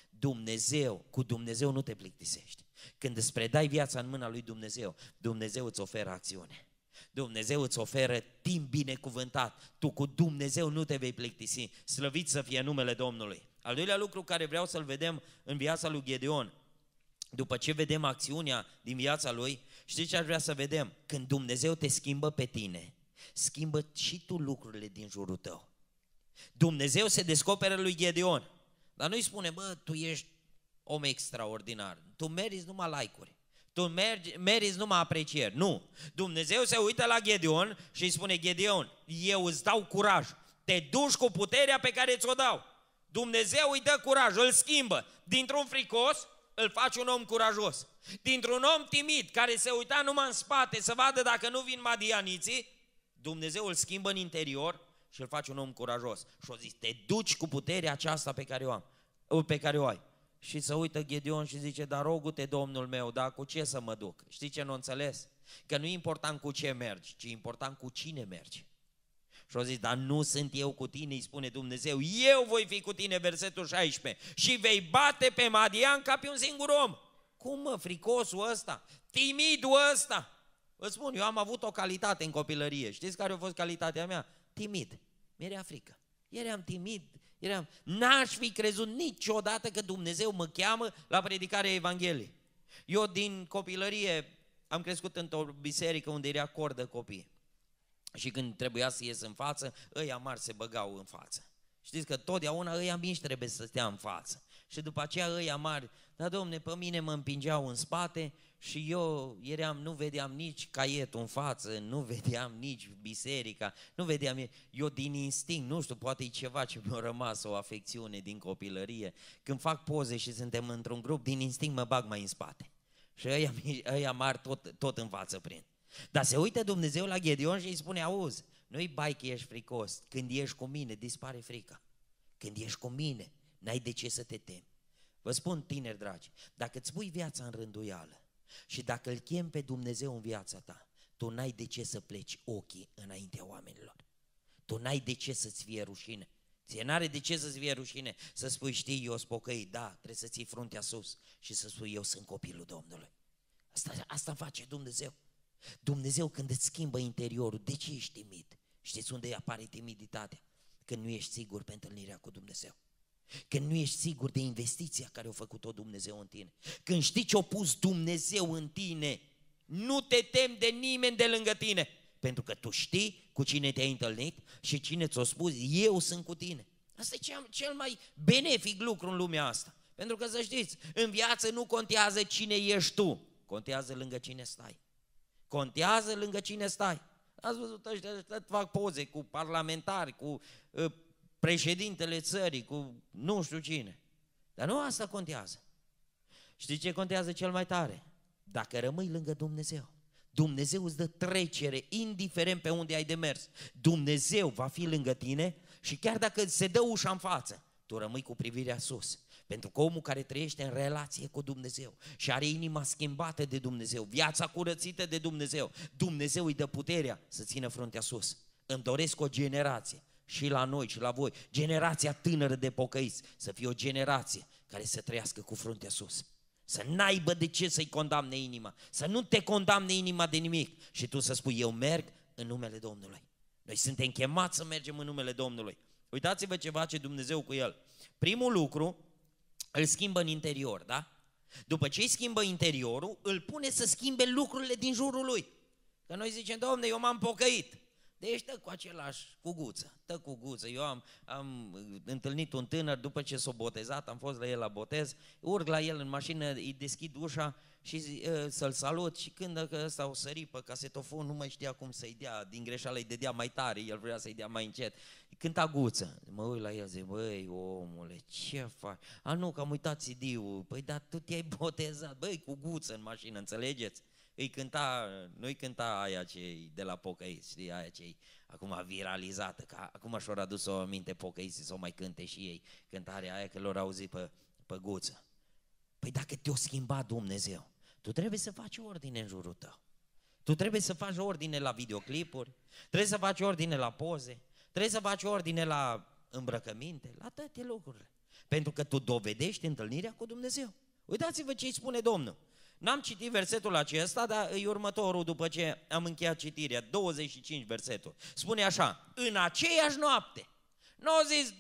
Dumnezeu, cu Dumnezeu nu te plictisești. Când îți predai viața în mâna lui Dumnezeu, Dumnezeu îți oferă acțiune. Dumnezeu îți oferă timp binecuvântat. Tu cu Dumnezeu nu te vei plictisi. Slăvit să fie numele Domnului. Al doilea lucru care vreau să-l vedem în viața lui Gedeon, după ce vedem acțiunea din viața lui, știi ce aș vrea să vedem? Când Dumnezeu te schimbă pe tine, schimbă și tu lucrurile din jurul tău. Dumnezeu se descoperă lui Gedeon, dar nu-i spune, bă, tu ești om extraordinar, tu meriți numai like-uri. Tu mergi, meriți numai aprecieri. Nu. Dumnezeu se uită la Gedeon și îi spune, Gedeon, eu îți dau curaj. Te duci cu puterea pe care ți-o dau. Dumnezeu îi dă curaj, îl schimbă. Dintr-un fricos, îl faci un om curajos. Dintr-un om timid, care se uita numai în spate să vadă dacă nu vin madianiții, Dumnezeu îl schimbă în interior și îl face un om curajos. Și o zis, te duci cu puterea aceasta pe care o, am, pe care o ai. Și să uită Gedeon și zice, dar rogu-te, Domnul meu, dar cu ce să mă duc? Știi ce nu înțeles? Că nu e important cu ce mergi, ci e important cu cine mergi. Și au zis, dar nu sunt eu cu tine, îi spune Dumnezeu, eu voi fi cu tine, versetul 16, și vei bate pe Madian ca pe un singur om. Cum mă, fricosul ăsta, timidul ăsta? Vă spun, eu am avut o calitate în copilărie, știți care a fost calitatea mea? Timid, mi-era frică. Eram timid, Eram, n-aș fi crezut niciodată că Dumnezeu mă cheamă la predicarea Evangheliei. Eu din copilărie am crescut într-o biserică unde era cor de copii. Și când trebuia să ies în față, ăia mari se băgau în față. Știți că totdeauna ăia mici trebuie să stea în față. Și după aceea ăia mari, da domne, pe mine mă împingeau în spate și eu eram, nu vedeam nici caietul în față, nu vedeam nici biserica, nu vedeam, eu din instinct, nu știu, poate e ceva ce mi-a rămas, o afecțiune din copilărie. Când fac poze și suntem într-un grup, din instinct mă bag mai în spate. Și ăia, ăia mar tot, tot în față prin. Dar se uită Dumnezeu la Gedeon și îi spune, auzi, nu-i bai că ești fricos, când ești cu mine dispare frica. Când ești cu mine, n-ai de ce să te temi. Vă spun, tineri dragi, dacă îți pui viața în rânduială, și dacă îl chem pe Dumnezeu în viața ta, tu n-ai de ce să pleci ochii înaintea oamenilor. Tu n-ai de ce să-ți fie rușine. Ție n-are de ce să-ți fie rușine să spui, știi, eu spocăi, da, trebuie să ții fruntea sus și să spui, eu sunt copilul Domnului. Asta, asta face Dumnezeu. Dumnezeu când îți schimbă interiorul, de ce ești timid? Știți unde apare timiditatea? Când nu ești sigur pe întâlnirea cu Dumnezeu. Când nu ești sigur de investiția care a făcut-o Dumnezeu în tine. Când știi ce a pus Dumnezeu în tine. Nu te temi de nimeni de lângă tine. Pentru că tu știi cu cine te-ai întâlnit și cine ți-a spus, eu sunt cu tine. Asta e cel mai benefic lucru în lumea asta. Pentru că să știți, în viață nu contează cine ești tu, contează lângă cine stai. Contează lângă cine stai. Ați văzut ăștia, ăștia fac poze cu parlamentari, cu ă, președintele țării, cu nu știu cine. Dar nu asta contează. Știi ce contează cel mai tare? Dacă rămâi lângă Dumnezeu. Dumnezeu îți dă trecere, indiferent pe unde ai de mers. Dumnezeu va fi lângă tine și chiar dacă se dă ușa în față, tu rămâi cu privirea sus. Pentru că omul care trăiește în relație cu Dumnezeu și are inima schimbată de Dumnezeu, viața curățită de Dumnezeu, Dumnezeu îi dă puterea să țină fruntea sus. Îmi doresc o generație și la noi și la voi, generația tânără de pocăiți, să fie o generație care să trăiască cu fruntea sus. Să n-aibă de ce să-i condamne inima, să nu te condamne inima de nimic și tu să spui, eu merg în numele Domnului. Noi suntem chemați să mergem în numele Domnului. Uitați-vă ce face Dumnezeu cu el. Primul lucru, îl schimbă în interior, da? După ce îi schimbă interiorul, îl pune să schimbe lucrurile din jurul lui. Că noi zicem, "Domnule, eu m-am pocăit. Deci tă cu același, cu guță, tă cu guță. Eu am, am întâlnit un tânăr după ce s-a botezat, am fost la el la botez, urc la el în mașină, îi deschid ușa și uh, să-l salut și când ăsta o sări pe casetofon, nu mai știa cum să-i dea, din greșeală îi dădea mai tare, el vrea să-i dea mai încet. Cânta guță. Mă uit la el, zic, băi, omule, ce faci? A, nu, că am uitat CD-ul. Păi, dar tu te-ai botezat, băi, cu guță în mașină, înțelegeți? îi cânta, nu îi cânta aia ce de la pocăiți, știi, aia ce acum viralizată, că acum și-au adus-o aminte pocăiții să o mai cânte și ei, cântarea aia că lor au auzit pe, pe guță. Păi dacă te-o schimba Dumnezeu, tu trebuie să faci ordine în jurul tău. Tu trebuie să faci ordine la videoclipuri, trebuie să faci ordine la poze, trebuie să faci ordine la îmbrăcăminte, la toate lucrurile. Pentru că tu dovedești întâlnirea cu Dumnezeu. Uitați-vă ce îi spune Domnul. N-am citit versetul acesta, dar e următorul după ce am încheiat citirea, 25 versetul. Spune așa, în aceeași noapte, nu au zis,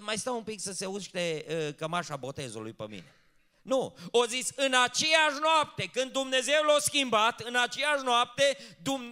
mai stau un pic să se uște cămașa botezului pe mine. Nu, o zis, în aceeași noapte, când Dumnezeu l-a schimbat, în aceeași noapte,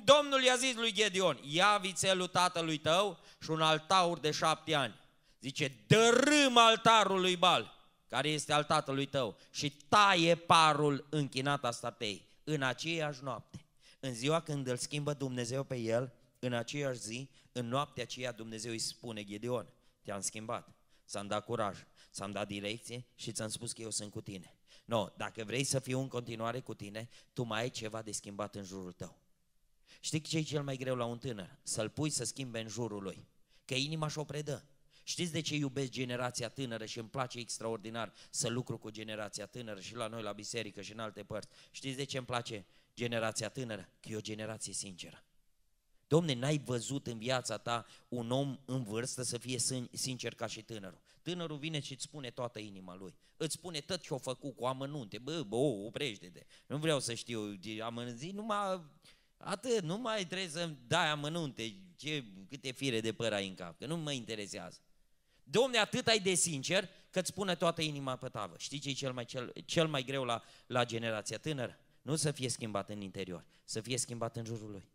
Domnul i-a zis lui Gedeon, ia vițelul tatălui tău și un altaur de șapte ani. Zice, dărâm altarul lui Bal care este al tatălui tău, și taie parul închinat a statei în aceeași noapte. În ziua când îl schimbă Dumnezeu pe el, în aceeași zi, în noaptea aceea Dumnezeu îi spune, Gedeon, te-am schimbat, ți-am dat curaj, ți-am dat direcție și ți-am spus că eu sunt cu tine. no, dacă vrei să fiu în continuare cu tine, tu mai ai ceva de schimbat în jurul tău. Știi ce e cel mai greu la un tânăr? Să-l pui să schimbe în jurul lui. Că inima și-o predă. Știți de ce iubesc generația tânără și îmi place extraordinar să lucru cu generația tânără și la noi la biserică și în alte părți? Știți de ce îmi place generația tânără? Că e o generație sinceră. Domne, n-ai văzut în viața ta un om în vârstă să fie sincer ca și tânărul. Tânărul vine și îți spune toată inima lui. Îți spune tot ce-o făcut cu amănunte. Bă, bă, oprește-te. Nu vreau să știu amănânzi, numai atât. Nu mai trebuie să-mi dai amănunte ce, câte fire de păr ai în cap, că nu mă interesează. Domne, atât ai de sincer că îți pune toată inima pe tavă. Știi ce e cel mai, cel, cel mai greu la, la generația tânără? Nu să fie schimbat în interior, să fie schimbat în jurul lui.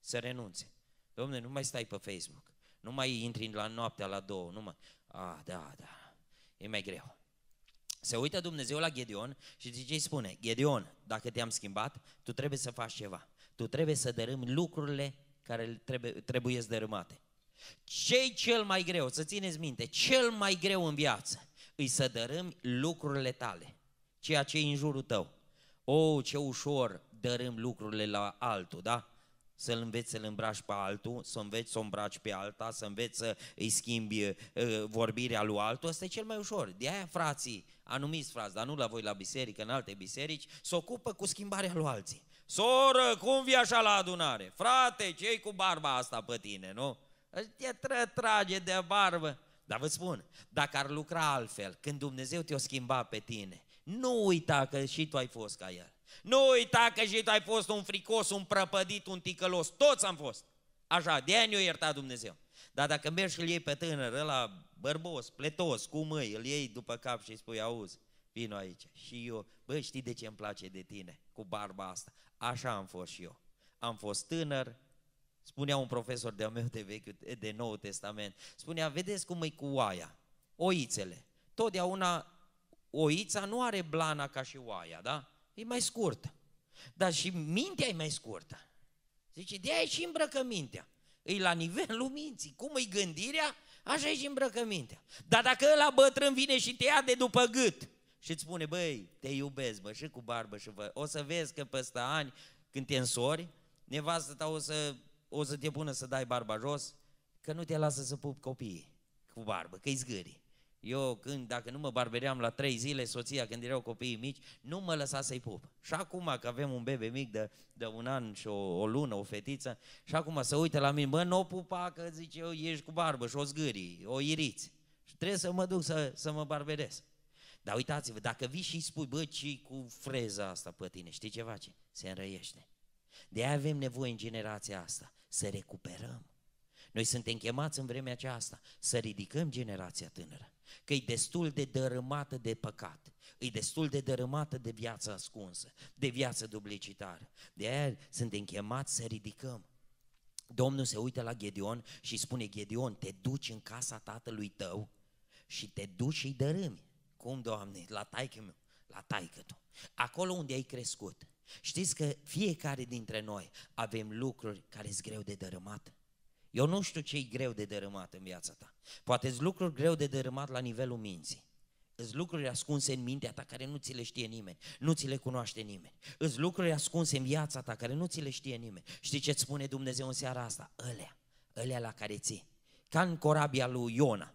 Să renunțe. Domne, nu mai stai pe Facebook. Nu mai intri la noaptea la două. Nu mai... A, da, da. E mai greu. Se uită Dumnezeu la Gedeon și zice, îi spune, Gedeon, dacă te-am schimbat, tu trebuie să faci ceva. Tu trebuie să dărâmi lucrurile care trebuie, trebuie dărâmate ce cel mai greu? Să țineți minte, cel mai greu în viață îi să dărâmi lucrurile tale, ceea ce e în jurul tău. O, oh, ce ușor dărâm lucrurile la altul, da? Să-l înveți să-l îmbraci pe altul, să înveți să îmbraci pe alta, să înveți să îi schimbi uh, vorbirea lui altul, asta e cel mai ușor. De aia frații, anumiți frați, dar nu la voi la biserică, în alte biserici, se s-o ocupă cu schimbarea lui alții. Soră, cum vii așa la adunare? Frate, ce cu barba asta pe tine, nu? te trage de barbă. Dar vă spun, dacă ar lucra altfel, când Dumnezeu te-o schimba pe tine, nu uita că și tu ai fost ca el. Nu uita că și tu ai fost un fricos, un prăpădit, un ticălos. Toți am fost. Așa, de aia ne-o ierta Dumnezeu. Dar dacă mergi și îl iei pe tânăr, ăla bărbos, pletos, cu mâini, îl iei după cap și îi spui, auzi, vino aici. Și eu, bă, știi de ce îmi place de tine, cu barba asta? Așa am fost și eu. Am fost tânăr, Spunea un profesor de al meu de, vechi, de Nou Testament, spunea, vedeți cum e cu oaia, oițele. Totdeauna oița nu are blana ca și oaia, da? E mai scurtă. Dar și mintea e mai scurtă. Zice, de aici și îmbrăcămintea. E la nivelul minții. Cum e gândirea, așa e și îmbrăcămintea. Dar dacă ăla bătrân vine și te ia de după gât și îți spune, băi, te iubesc, bă, și cu barbă și vă... O să vezi că peste ani, când te însori, nevastă ta o să o să te pună să dai barba jos, că nu te lasă să pup copiii cu barbă, că-i zgâri. Eu, când, dacă nu mă barbeream la trei zile, soția, când erau copiii mici, nu mă lăsa să-i pup. Și acum, că avem un bebe mic de, de un an și o, o lună, o fetiță, și acum să uite la mine, mă, nu o pupa, că zice, eu, ești cu barbă și o zgâri, o iriți. Și trebuie să mă duc să, să mă barberez. Dar uitați-vă, dacă vii și îi spui, bă, ce cu freza asta pe tine, știi ce face? Se înrăiește. De aia avem nevoie în generația asta să recuperăm. Noi suntem chemați în vremea aceasta să ridicăm generația tânără, că e destul de dărâmată de păcat, e destul de dărâmată de viață ascunsă, de viață duplicitară. De aia suntem chemați să ridicăm. Domnul se uită la Gedeon și spune, Gedeon, te duci în casa tatălui tău și te duci și-i dărâmi. Cum, Doamne? La taică meu, la taică tu. Acolo unde ai crescut, Știți că fiecare dintre noi avem lucruri care sunt greu de dărâmat. Eu nu știu ce e greu de dărâmat în viața ta. Poate sunt lucruri greu de dărâmat la nivelul minții. Îți lucruri ascunse în mintea ta care nu ți le știe nimeni, nu ți le cunoaște nimeni. Îți lucruri ascunse în viața ta care nu ți le știe nimeni. Știi ce spune Dumnezeu în seara asta? Ălea, ălea la care ții. Ca în corabia lui Iona,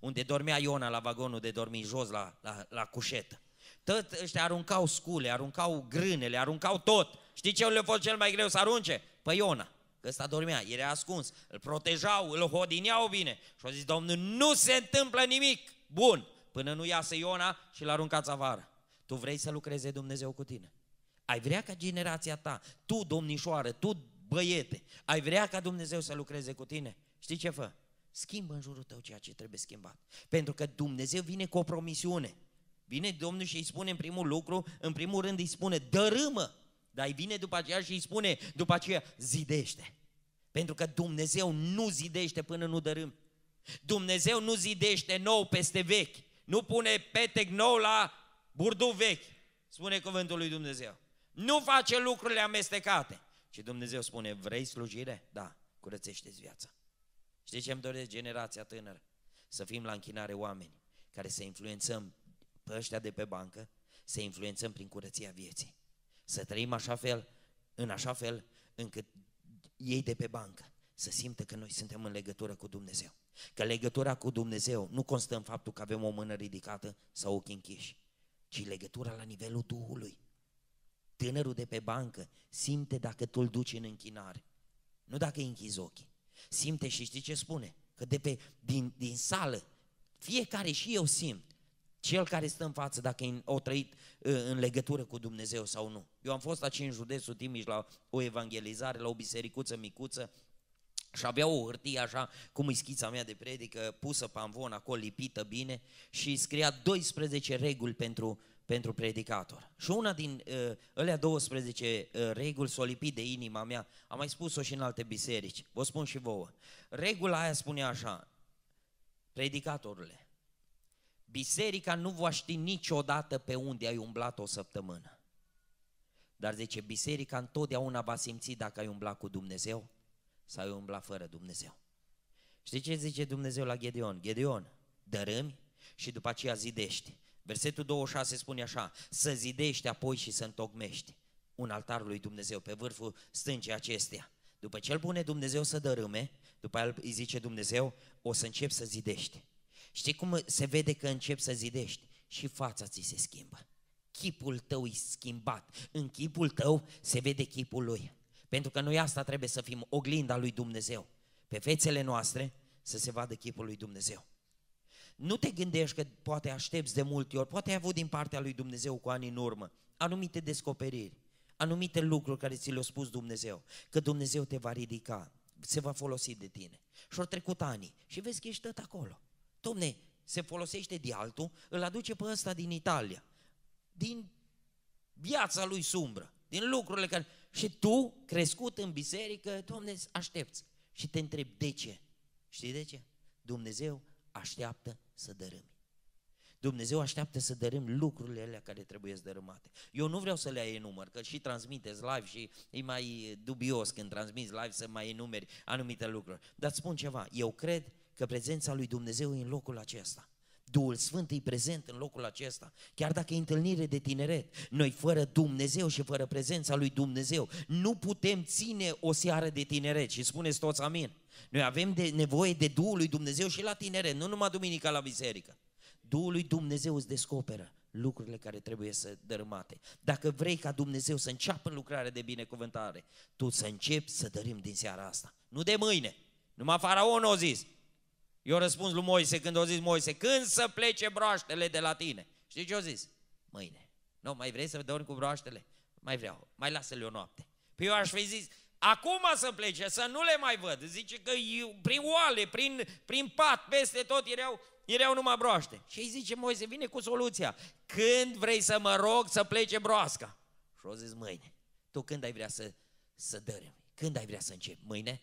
unde dormea Iona la vagonul de dormi jos la, la, la cușetă. Tot ăștia aruncau scule, aruncau grânele, aruncau tot. Știi ce le-a fost cel mai greu să arunce? Păi Iona, că ăsta dormea, era ascuns, îl protejau, îl hodineau bine. Și au zis, Domnul, nu se întâmplă nimic bun până nu iasă Iona și-l aruncați afară. Tu vrei să lucreze Dumnezeu cu tine. Ai vrea ca generația ta, tu domnișoară, tu băiete, ai vrea ca Dumnezeu să lucreze cu tine? Știi ce fă? Schimbă în jurul tău ceea ce trebuie schimbat. Pentru că Dumnezeu vine cu o promisiune. Vine Domnul și îi spune în primul lucru, în primul rând îi spune dărâmă, dar îi vine după aceea și îi spune după aceea zidește. Pentru că Dumnezeu nu zidește până nu dărâm. Dumnezeu nu zidește nou peste vechi. Nu pune petec nou la burdu vechi, spune cuvântul lui Dumnezeu. Nu face lucrurile amestecate. Și Dumnezeu spune, vrei slujire? Da, curățește-ți viața. Știi ce îmi doresc generația tânără? Să fim la închinare oameni care să influențăm pe ăștia de pe bancă, să influențăm prin curăția vieții. Să trăim așa fel, în așa fel, încât ei de pe bancă să simtă că noi suntem în legătură cu Dumnezeu. Că legătura cu Dumnezeu nu constă în faptul că avem o mână ridicată sau ochii închiși, ci legătura la nivelul Duhului. Tânărul de pe bancă simte dacă tu îl duci în închinare, nu dacă îi închizi ochii. Simte și știi ce spune? Că de pe, din, din sală, fiecare și eu simt cel care stă în față, dacă o trăit în legătură cu Dumnezeu sau nu. Eu am fost aici în județul Timiș la o evangelizare, la o bisericuță micuță și avea o hârtie așa, cum e schița mea de predică, pusă pe amvon acolo, lipită bine și scria 12 reguli pentru, pentru predicator. Și una din uh, alea 12 uh, reguli s-o lipit de inima mea, am mai spus-o și în alte biserici, vă spun și vouă. Regula aia spune așa, predicatorule, Biserica nu va ști niciodată pe unde ai umblat o săptămână. Dar zice, biserica întotdeauna va simți dacă ai umblat cu Dumnezeu sau ai umblat fără Dumnezeu. Știi ce zice Dumnezeu la Gedeon? Gedeon, dărâmi și după aceea zidești. Versetul 26 spune așa, să zidești apoi și să întocmești un altar lui Dumnezeu pe vârful stâncii acesteia. După ce îl pune Dumnezeu să dărâme, după el îi zice Dumnezeu, o să încep să zidești. Știi cum se vede că începi să zidești? Și fața ți se schimbă. Chipul tău e schimbat. În chipul tău se vede chipul lui. Pentru că noi asta trebuie să fim oglinda lui Dumnezeu. Pe fețele noastre să se vadă chipul lui Dumnezeu. Nu te gândești că poate aștepți de multe ori, poate ai avut din partea lui Dumnezeu cu ani în urmă anumite descoperiri, anumite lucruri care ți le-a spus Dumnezeu, că Dumnezeu te va ridica, se va folosi de tine. Și au trecut ani și vezi că ești tot acolo domne, se folosește de altul, îl aduce pe ăsta din Italia, din viața lui sumbră, din lucrurile care... Și tu, crescut în biserică, domne, aștepți. Și te întreb, de ce? Știi de ce? Dumnezeu așteaptă să dărâmi. Dumnezeu așteaptă să dărâm lucrurile alea care trebuie să dărâmate. Eu nu vreau să le enumăr, că și transmiteți live și e mai dubios când transmiți live să mai enumeri anumite lucruri. Dar spun ceva, eu cred că prezența lui Dumnezeu e în locul acesta. Duhul Sfânt e prezent în locul acesta. Chiar dacă e întâlnire de tineret, noi fără Dumnezeu și fără prezența lui Dumnezeu nu putem ține o seară de tineret și spuneți toți amin. Noi avem de nevoie de Duhul lui Dumnezeu și la tineret, nu numai duminica la biserică. Duhul lui Dumnezeu îți descoperă lucrurile care trebuie să dărâmate. Dacă vrei ca Dumnezeu să înceapă în lucrarea de binecuvântare, tu să începi să dărim din seara asta. Nu de mâine. Numai faraon a zis, eu răspuns lui Moise când o zis Moise, când să plece broaștele de la tine? Știi ce o zis? Mâine. Nu, mai vrei să dormi cu broaștele? Mai vreau, mai lasă-le o noapte. Păi eu aș fi zis, acum să plece, să nu le mai văd. Zice că eu, prin oale, prin, prin pat, peste tot erau, erau numai broaște. Și îi zice Moise, vine cu soluția. Când vrei să mă rog să plece broasca? Și o zis mâine. Tu când ai vrea să, să dărâm? Când ai vrea să începi? Mâine?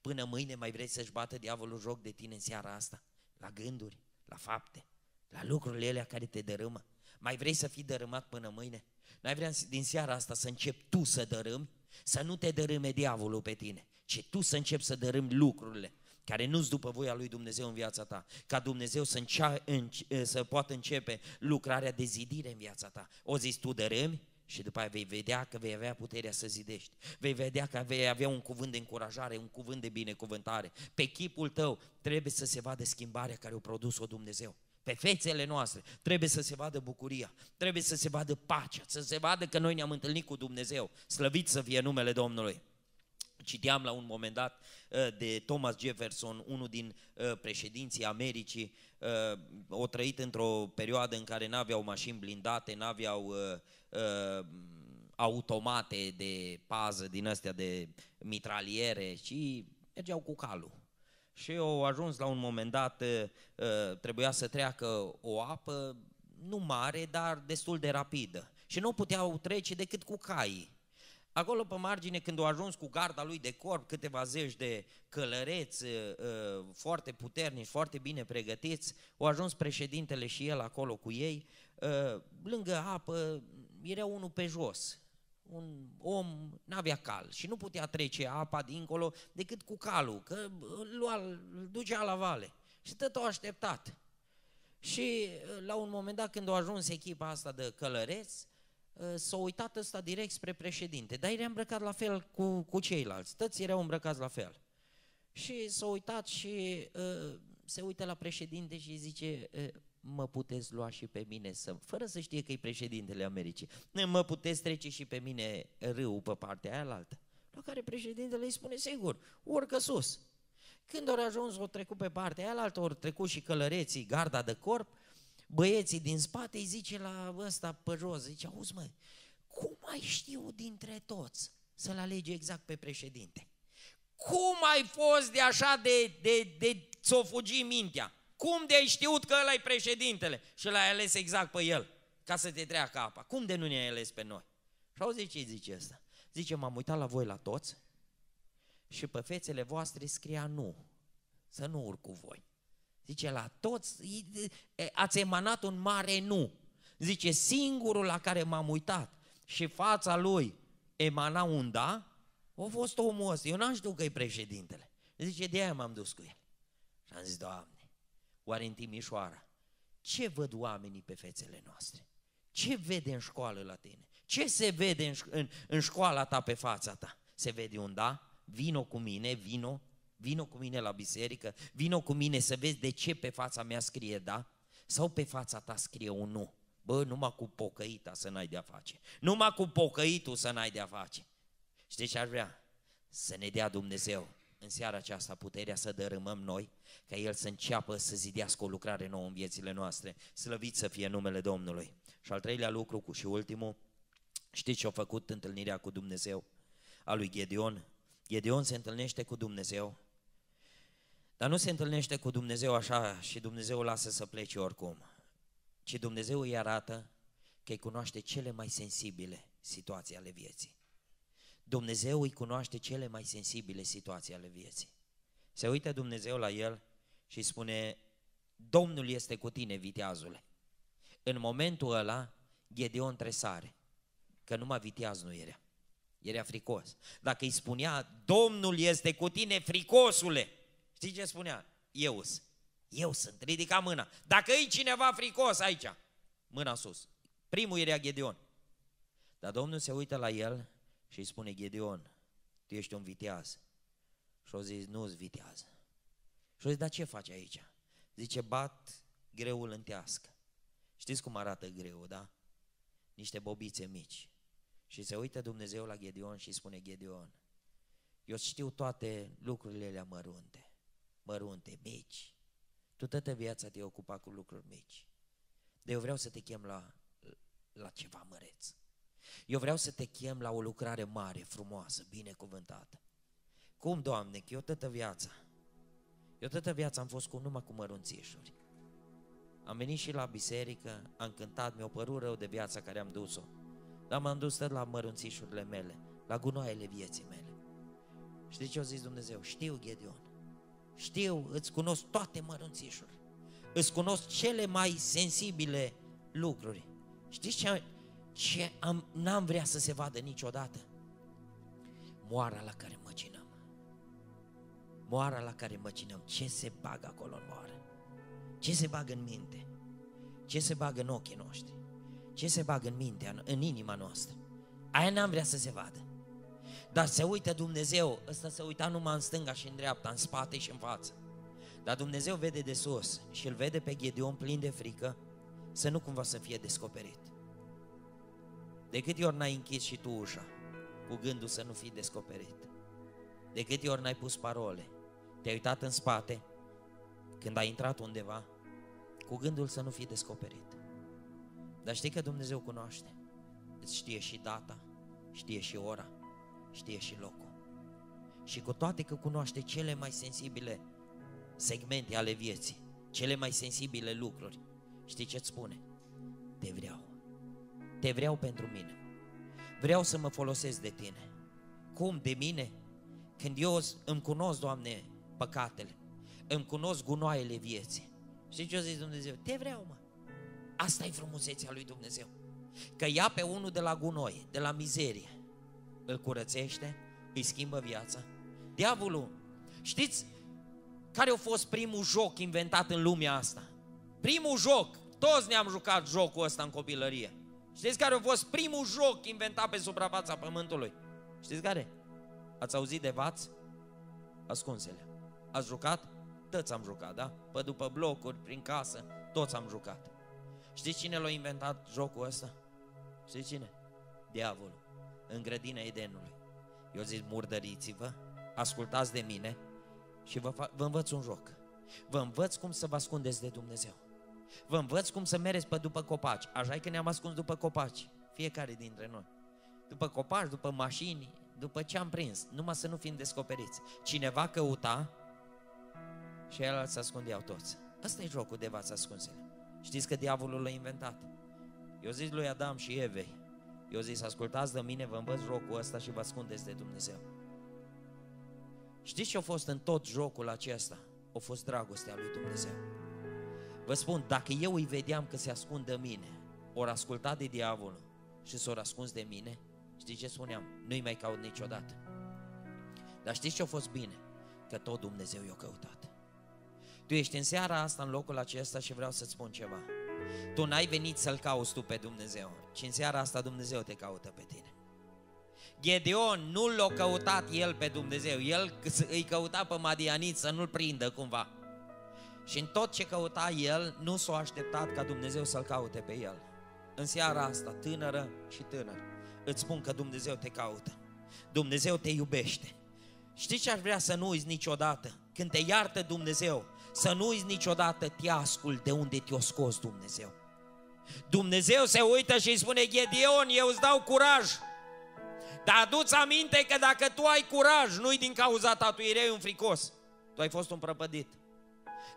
Până mâine mai vrei să-și bată diavolul joc de tine în seara asta? La gânduri, la fapte, la lucrurile alea care te dărâmă. Mai vrei să fii dărâmat până mâine? N-ai vrea din seara asta să începi tu să dărâmi, să nu te dărâme diavolul pe tine, ci tu să începi să dărâmi lucrurile care nu-ți după voia lui Dumnezeu în viața ta, ca Dumnezeu să, încea, înce- să poată începe lucrarea de zidire în viața ta. O zici tu dărâmi, și după aia vei vedea că vei avea puterea să zidești. Vei vedea că vei avea un cuvânt de încurajare, un cuvânt de binecuvântare. Pe chipul tău trebuie să se vadă schimbarea care o produs-o Dumnezeu. Pe fețele noastre trebuie să se vadă bucuria, trebuie să se vadă pacea, să se vadă că noi ne-am întâlnit cu Dumnezeu. Slăvit să fie numele Domnului! Citeam la un moment dat uh, de Thomas Jefferson, unul din uh, președinții Americii, uh, o trăit într-o perioadă în care n-aveau mașini blindate, n-aveau automate de pază din astea de mitraliere, și mergeau cu calul. Și au ajuns la un moment dat, trebuia să treacă o apă, nu mare, dar destul de rapidă. Și nu puteau trece decât cu caii. Acolo pe margine, când au ajuns cu garda lui de corp, câteva zeci de călăreți uh, uh, foarte puternici, foarte bine pregătiți, au ajuns președintele și el acolo cu ei, uh, lângă apă era unul pe jos, un om n-avea cal și nu putea trece apa dincolo decât cu calul, că îl, lua, îl ducea la vale. Și tot o așteptat. Și la un moment dat când a ajuns echipa asta de călăreți, Eh, s-a uitat ăsta direct spre președinte, dar era îmbrăcat la fel cu, cu ceilalți, toți erau îmbrăcați la fel. Și s-a uitat și uh, se uită la președinte și zice, uh, mă puteți lua și pe mine, să, fără să știe că e președintele Americii, mă puteți trece și pe mine râul pe partea aia altă. La care președintele îi spune, sigur, urcă sus. Când au ajuns, o trecut pe partea aia altă, au trecut și călăreții, garda de corp, băieții din spate îi zice la ăsta pe jos, zice, auzi mă, cum ai știu dintre toți să-l alege exact pe președinte? Cum ai fost de așa de, de, de ți-o fugi mintea? Cum de ai știut că ăla e președintele și l-ai ales exact pe el ca să te treacă apa? Cum de nu ne-ai ales pe noi? Și auzi ce zice ăsta? Zice, m-am uitat la voi la toți și pe fețele voastre scria nu, să nu urc cu voi. Zice, la toți ați emanat un mare nu. Zice, singurul la care m-am uitat și fața lui emana un da, a fost omul ăsta. Eu n-am știut că e președintele. Zice, de aia m-am dus cu el. Și am zis, Doamne, oare în Timișoara, ce văd oamenii pe fețele noastre? Ce vede în școală la tine? Ce se vede în, în, în școala ta pe fața ta? Se vede un da? Vino cu mine, vino Vino cu mine la biserică, vino cu mine să vezi de ce pe fața mea scrie da sau pe fața ta scrie un nu. Bă, numai cu pocăita să n-ai de-a face. Numai cu pocăitul să n-ai de-a face. Știi ce deci ar vrea? Să ne dea Dumnezeu în seara aceasta puterea să dărâmăm noi, ca El să înceapă să zidească o lucrare nouă în viețile noastre. Slăvit să fie numele Domnului. Și al treilea lucru cu și ultimul, știți ce a făcut întâlnirea cu Dumnezeu a lui Gedeon? Gedeon se întâlnește cu Dumnezeu dar nu se întâlnește cu Dumnezeu așa și Dumnezeu lasă să plece oricum, ci Dumnezeu îi arată că îi cunoaște cele mai sensibile situații ale vieții. Dumnezeu îi cunoaște cele mai sensibile situații ale vieții. Se uită Dumnezeu la el și spune, Domnul este cu tine, viteazule. În momentul ăla, Gedeon tresare, că numai viteaz nu era. Era fricos. Dacă îi spunea, Domnul este cu tine, fricosule, Știi ce spunea? Eu sunt. Eu sunt. Ridica mâna. Dacă e cineva fricos aici, mâna sus. Primul era Gedeon. Dar Domnul se uită la el și îi spune, Gedeon, tu ești un viteaz. Și o zis, nu-ți viteaz. Și o zis, dar ce faci aici? Zice, bat greul în tească. Știți cum arată greul, da? Niște bobițe mici. Și se uită Dumnezeu la Gedeon și spune, Gedeon, eu știu toate lucrurile alea mărunte mărunte, mici. Tu toată viața te ocupa cu lucruri mici. Dar eu vreau să te chem la, la ceva măreț. Eu vreau să te chem la o lucrare mare, frumoasă, binecuvântată. Cum, Doamne, că eu toată viața, eu toată viața am fost cu numai cu mărunțișuri. Am venit și la biserică, am cântat, mi-a părut rău de viața care am dus-o. Dar m-am dus tot la mărunțișurile mele, la gunoaiele vieții mele. Știi ce au zis Dumnezeu? Știu, Gedeon, știu, îți cunosc toate mărunțișuri. Îți cunosc cele mai sensibile lucruri. Știți ce, ce am, n-am vrea să se vadă niciodată? Moara la care măcinăm. Moara la care măcinăm. Ce se bagă acolo în moară? Ce se bagă în minte? Ce se bagă în ochii noștri? Ce se bagă în mintea, în inima noastră? Aia n-am vrea să se vadă. Dar se uită Dumnezeu, ăsta se uita numai în stânga și în dreapta, în spate și în față. Dar Dumnezeu vede de sus și îl vede pe Gedeon plin de frică să nu cumva să fie descoperit. De câte ori n-ai închis și tu ușa cu gândul să nu fii descoperit? De câte ori n-ai pus parole? Te-ai uitat în spate când ai intrat undeva cu gândul să nu fii descoperit. Dar știi că Dumnezeu cunoaște. Îți știe și data, știe și ora știe și locul. Și cu toate că cunoaște cele mai sensibile segmente ale vieții, cele mai sensibile lucruri, știi ce-ți spune? Te vreau. Te vreau pentru mine. Vreau să mă folosesc de tine. Cum? De mine? Când eu îmi cunosc, Doamne, păcatele, îmi cunosc gunoaiele vieții. Și ce a zis Dumnezeu? Te vreau, mă. Asta e frumusețea lui Dumnezeu. Că ia pe unul de la gunoi, de la mizerie, îl curățește, îi schimbă viața. Diavolul, știți care a fost primul joc inventat în lumea asta? Primul joc, toți ne-am jucat jocul ăsta în copilărie. Știți care a fost primul joc inventat pe suprafața pământului? Știți care? Ați auzit de vați? Ascunsele. Ați jucat? Toți am jucat, da? Pe după blocuri, prin casă, toți am jucat. Știți cine l-a inventat jocul ăsta? Știți cine? Diavolul în grădina Edenului. Eu zic, murdăriți-vă, ascultați de mine și vă, vă învăț un joc. Vă învăț cum să vă ascundeți de Dumnezeu. Vă învăț cum să mereți pe după copaci. Așa e că ne-am ascuns după copaci, fiecare dintre noi. După copaci, după mașini, după ce am prins, numai să nu fim descoperiți. Cineva căuta și el se ascundeau toți. Asta e jocul de v-ați ascunsele. Știți că diavolul l-a inventat. Eu zic lui Adam și Evei, eu zic, ascultați de mine, vă învăț jocul ăsta și vă ascundeți de Dumnezeu. Știți ce a fost în tot jocul acesta? A fost dragostea lui Dumnezeu. Vă spun, dacă eu îi vedeam că se ascund de mine, ori asculta de diavolul și s-au ascuns de mine, știți ce spuneam? Nu-i mai caut niciodată. Dar știți ce a fost bine? Că tot Dumnezeu i-a căutat. Tu ești în seara asta, în locul acesta și vreau să-ți spun ceva. Tu n-ai venit să-L cauți tu pe Dumnezeu, ci în seara asta Dumnezeu te caută pe tine. Gedeon nu l-a căutat el pe Dumnezeu, el îi căuta pe Madianit să nu-l prindă cumva. Și în tot ce căuta el, nu s-a așteptat ca Dumnezeu să-l caute pe el. În seara asta, tânără și tânăr, îți spun că Dumnezeu te caută. Dumnezeu te iubește. Știi ce aș vrea să nu uiți niciodată? Când te iartă Dumnezeu, să nu uiți niciodată tiascul de unde te-o scos Dumnezeu. Dumnezeu se uită și îi spune, Gedeon, eu îți dau curaj. Dar adu-ți aminte că dacă tu ai curaj, nu-i din cauza ta, tu erai un fricos. Tu ai fost un prăpădit.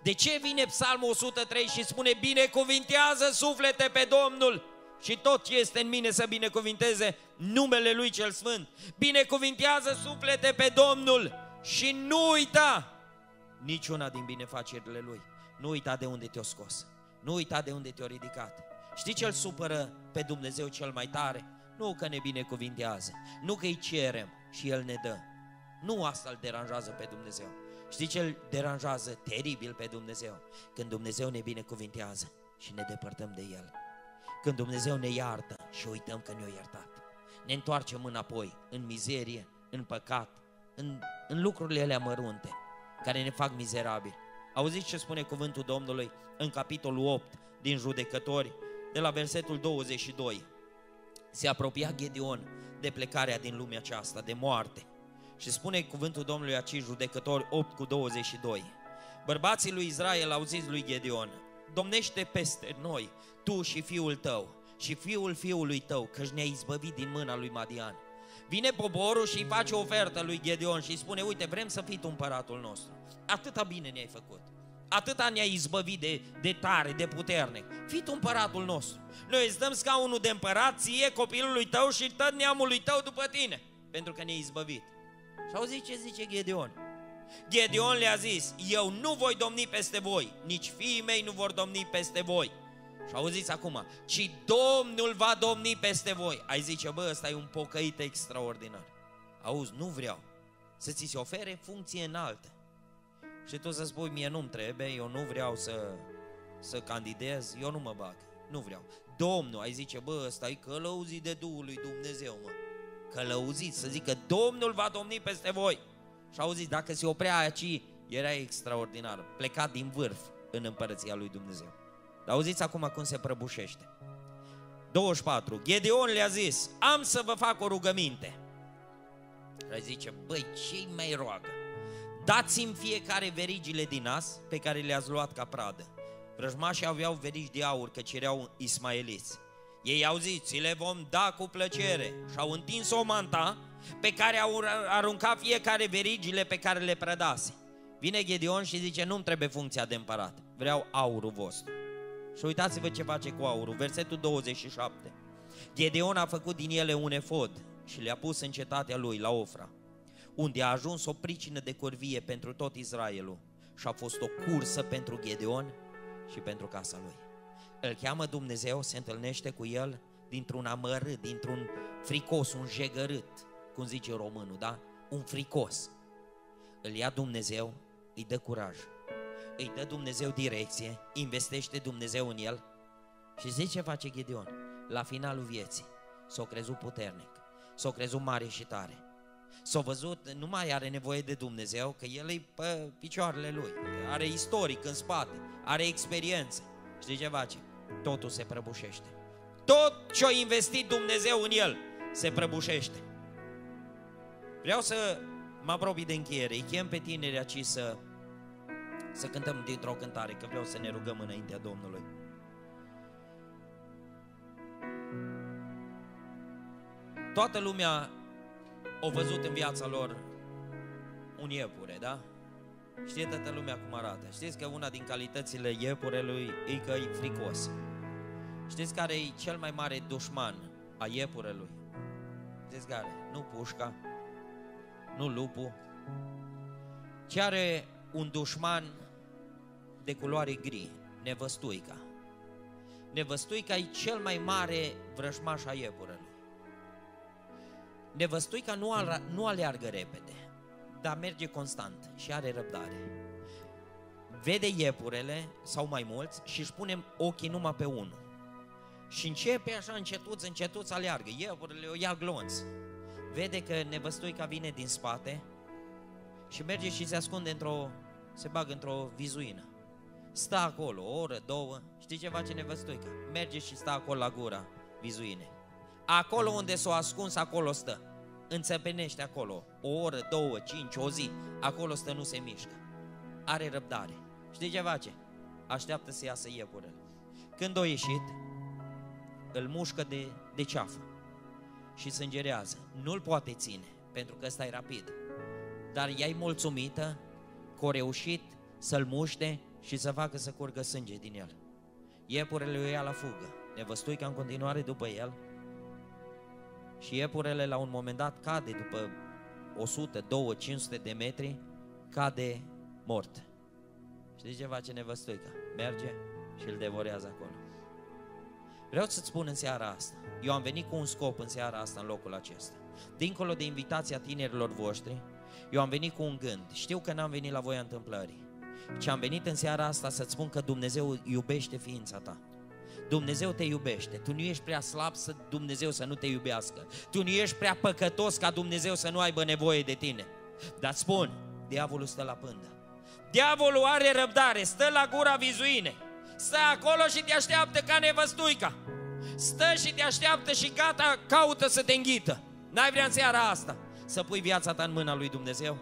De ce vine Psalmul 103 și spune, binecuvintează suflete pe Domnul și tot ce este în mine să binecuvinteze numele Lui Cel Sfânt. Binecuvintează suflete pe Domnul și nu uita niciuna din binefacerile lui. Nu uita de unde te-a scos. Nu uita de unde te-a ridicat. Știi ce îl supără pe Dumnezeu cel mai tare? Nu că ne binecuvintează, nu că îi cerem și El ne dă. Nu asta îl deranjează pe Dumnezeu. Știi ce îl deranjează teribil pe Dumnezeu? Când Dumnezeu ne binecuvintează și ne depărtăm de El. Când Dumnezeu ne iartă și uităm că ne-a iertat. Ne întoarcem înapoi în mizerie, în păcat, în, în lucrurile alea mărunte care ne fac mizerabili. Auziți ce spune cuvântul Domnului în capitolul 8 din judecători, de la versetul 22. Se apropia Gedeon de plecarea din lumea aceasta, de moarte. Și spune cuvântul Domnului aici judecători 8 cu 22. Bărbații lui Israel au zis lui Gedeon, domnește peste noi, tu și fiul tău și fiul fiului tău, căci ne-ai izbăvit din mâna lui Madian. Vine poporul și îi face ofertă lui Gedeon și îi spune, uite, vrem să fii tu împăratul nostru. Atâta bine ne-ai făcut. Atâta ne-ai izbăvit de, de tare, de puternic. Fii tu împăratul nostru. Noi îți dăm scaunul de împărat, ție, copilului tău și tot neamului tău după tine. Pentru că ne-ai izbăvit. Și auzi ce zice Gedeon. Gedeon le-a zis, eu nu voi domni peste voi, nici fiii mei nu vor domni peste voi. Și auziți acum, ci Domnul va domni peste voi. Ai zice, bă, ăsta e un pocăit extraordinar. Auzi, nu vreau să ți se ofere funcție înaltă. Și tu să spui, mie nu-mi trebuie, eu nu vreau să, să candidez, eu nu mă bag, nu vreau. Domnul, ai zice, bă, ăsta e călăuzit de Duhul lui Dumnezeu, mă. Călăuzit, să zică, Domnul va domni peste voi. Și auziți, dacă se oprea aici, era extraordinar, plecat din vârf în împărăția lui Dumnezeu. Auziți acum cum se prăbușește. 24. Gedeon le-a zis, am să vă fac o rugăminte. Le zice, băi, ce mai roagă? Dați-mi fiecare verigile din as pe care le-ați luat ca pradă. Vrăjmașii aveau verigi de aur, că cereau ismaeliți. Ei au zis, ți le vom da cu plăcere. Și au întins o manta pe care au aruncat fiecare verigile pe care le prădase. Vine Gedeon și zice, nu-mi trebuie funcția de împărat, vreau aurul vostru. Și uitați-vă ce face cu aurul. Versetul 27. Gedeon a făcut din ele un efod și le-a pus în cetatea lui, la Ofra, unde a ajuns o pricină de corvie pentru tot Israelul și a fost o cursă pentru Gedeon și pentru casa lui. Îl cheamă Dumnezeu, se întâlnește cu el dintr-un amărât, dintr-un fricos, un jegărât, cum zice românul, da? Un fricos. Îl ia Dumnezeu, îi dă curaj, îi dă Dumnezeu direcție, investește Dumnezeu în el și zice ce face Gideon? La finalul vieții s-o crezut puternic, s-o crezut mare și tare, s-o văzut, nu mai are nevoie de Dumnezeu, că el e pe picioarele lui, are istoric în spate, are experiență. Știi ce face? Totul se prăbușește. Tot ce-a investit Dumnezeu în el se prăbușește. Vreau să mă apropii de încheiere, îi chem pe tinerii aici să să cântăm dintr-o cântare, că vreau să ne rugăm înaintea Domnului. Toată lumea o văzut în viața lor un iepure, da? Știe toată lumea cum arată. Știți că una din calitățile iepurelui e că e fricos. Știți care e cel mai mare dușman a iepurelui? Știți care? Nu pușca, nu lupul, ci are un dușman de culoare gri, nevăstuica. Nevăstuica e cel mai mare vrăjmaș a iepurelui. Nevăstuica nu, al, nu aleargă repede, dar merge constant și are răbdare. Vede iepurele sau mai mulți și își pune ochii numai pe unul. Și începe așa încetuț, încetuț aleargă. Iepurele o ia glonț. Vede că nevăstuica vine din spate și merge și se ascunde într-o, se bagă într-o vizuină. Stă acolo, o oră, două. Știi ce face nevăstuica? Merge și stă acolo la gura vizuine. Acolo unde s-o ascuns, acolo stă. Înțepenește acolo. O oră, două, cinci, o zi. Acolo stă, nu se mișcă. Are răbdare. Știi ce face? Așteaptă să iasă iepurele. Când o ieșit, îl mușcă de, de ceafă și sângerează. Nu-l poate ține, pentru că ăsta e rapid. Dar ea e mulțumită că a reușit să-l muște și să facă să curgă sânge din el. Iepurele o ia la fugă, nevăstuica în continuare după el și iepurele la un moment dat cade după 100, 200, 500 de metri, cade mort. Știți ce face nevăstuica? Merge și îl devorează acolo. Vreau să-ți spun în seara asta, eu am venit cu un scop în seara asta în locul acesta. Dincolo de invitația tinerilor voștri, eu am venit cu un gând. Știu că n-am venit la voi întâmplării ci am venit în seara asta să-ți spun că Dumnezeu iubește ființa ta. Dumnezeu te iubește. Tu nu ești prea slab să Dumnezeu să nu te iubească. Tu nu ești prea păcătos ca Dumnezeu să nu aibă nevoie de tine. Dar spun, diavolul stă la pândă. Diavolul are răbdare, stă la gura vizuine. Stă acolo și te așteaptă ca nevăstuica. Stă și te așteaptă și gata, caută să te înghită. N-ai vrea în seara asta să pui viața ta în mâna lui Dumnezeu?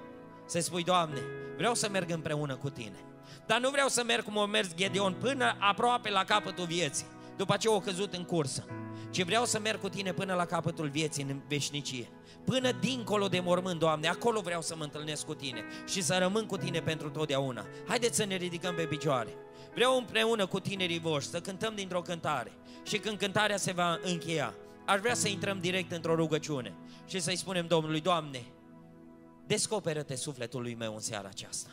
Să spui, Doamne, Vreau să merg împreună cu tine. Dar nu vreau să merg cum a mers Gedeon până aproape la capătul vieții, după ce o căzut în cursă, ci vreau să merg cu tine până la capătul vieții în veșnicie. Până dincolo de mormânt, Doamne, acolo vreau să mă întâlnesc cu tine și să rămân cu tine pentru totdeauna. Haideți să ne ridicăm pe picioare. Vreau împreună cu tinerii voștri să cântăm dintr-o cântare și când cântarea se va încheia, aș vrea să intrăm direct într-o rugăciune și să-i spunem Domnului, Doamne, Descoperă-te sufletului meu în seara aceasta.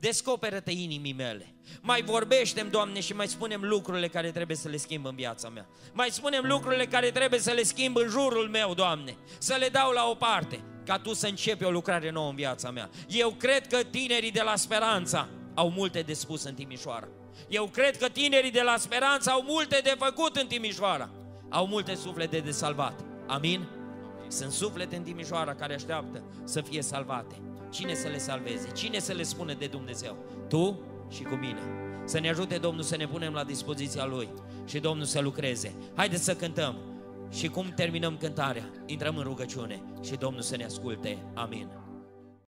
Descoperă-te inimii mele. Mai vorbește-mi, Doamne, și mai spunem lucrurile care trebuie să le schimb în viața mea. Mai spunem lucrurile care trebuie să le schimb în jurul meu, Doamne. Să le dau la o parte, ca Tu să începi o lucrare nouă în viața mea. Eu cred că tinerii de la Speranța au multe de spus în Timișoara. Eu cred că tinerii de la Speranța au multe de făcut în Timișoara. Au multe suflete de salvat. Amin? Sunt suflete în Timișoara care așteaptă să fie salvate. Cine să le salveze? Cine să le spune de Dumnezeu? Tu și cu mine. Să ne ajute Domnul să ne punem la dispoziția Lui și Domnul să lucreze. Haideți să cântăm și cum terminăm cântarea, intrăm în rugăciune și Domnul să ne asculte. Amin.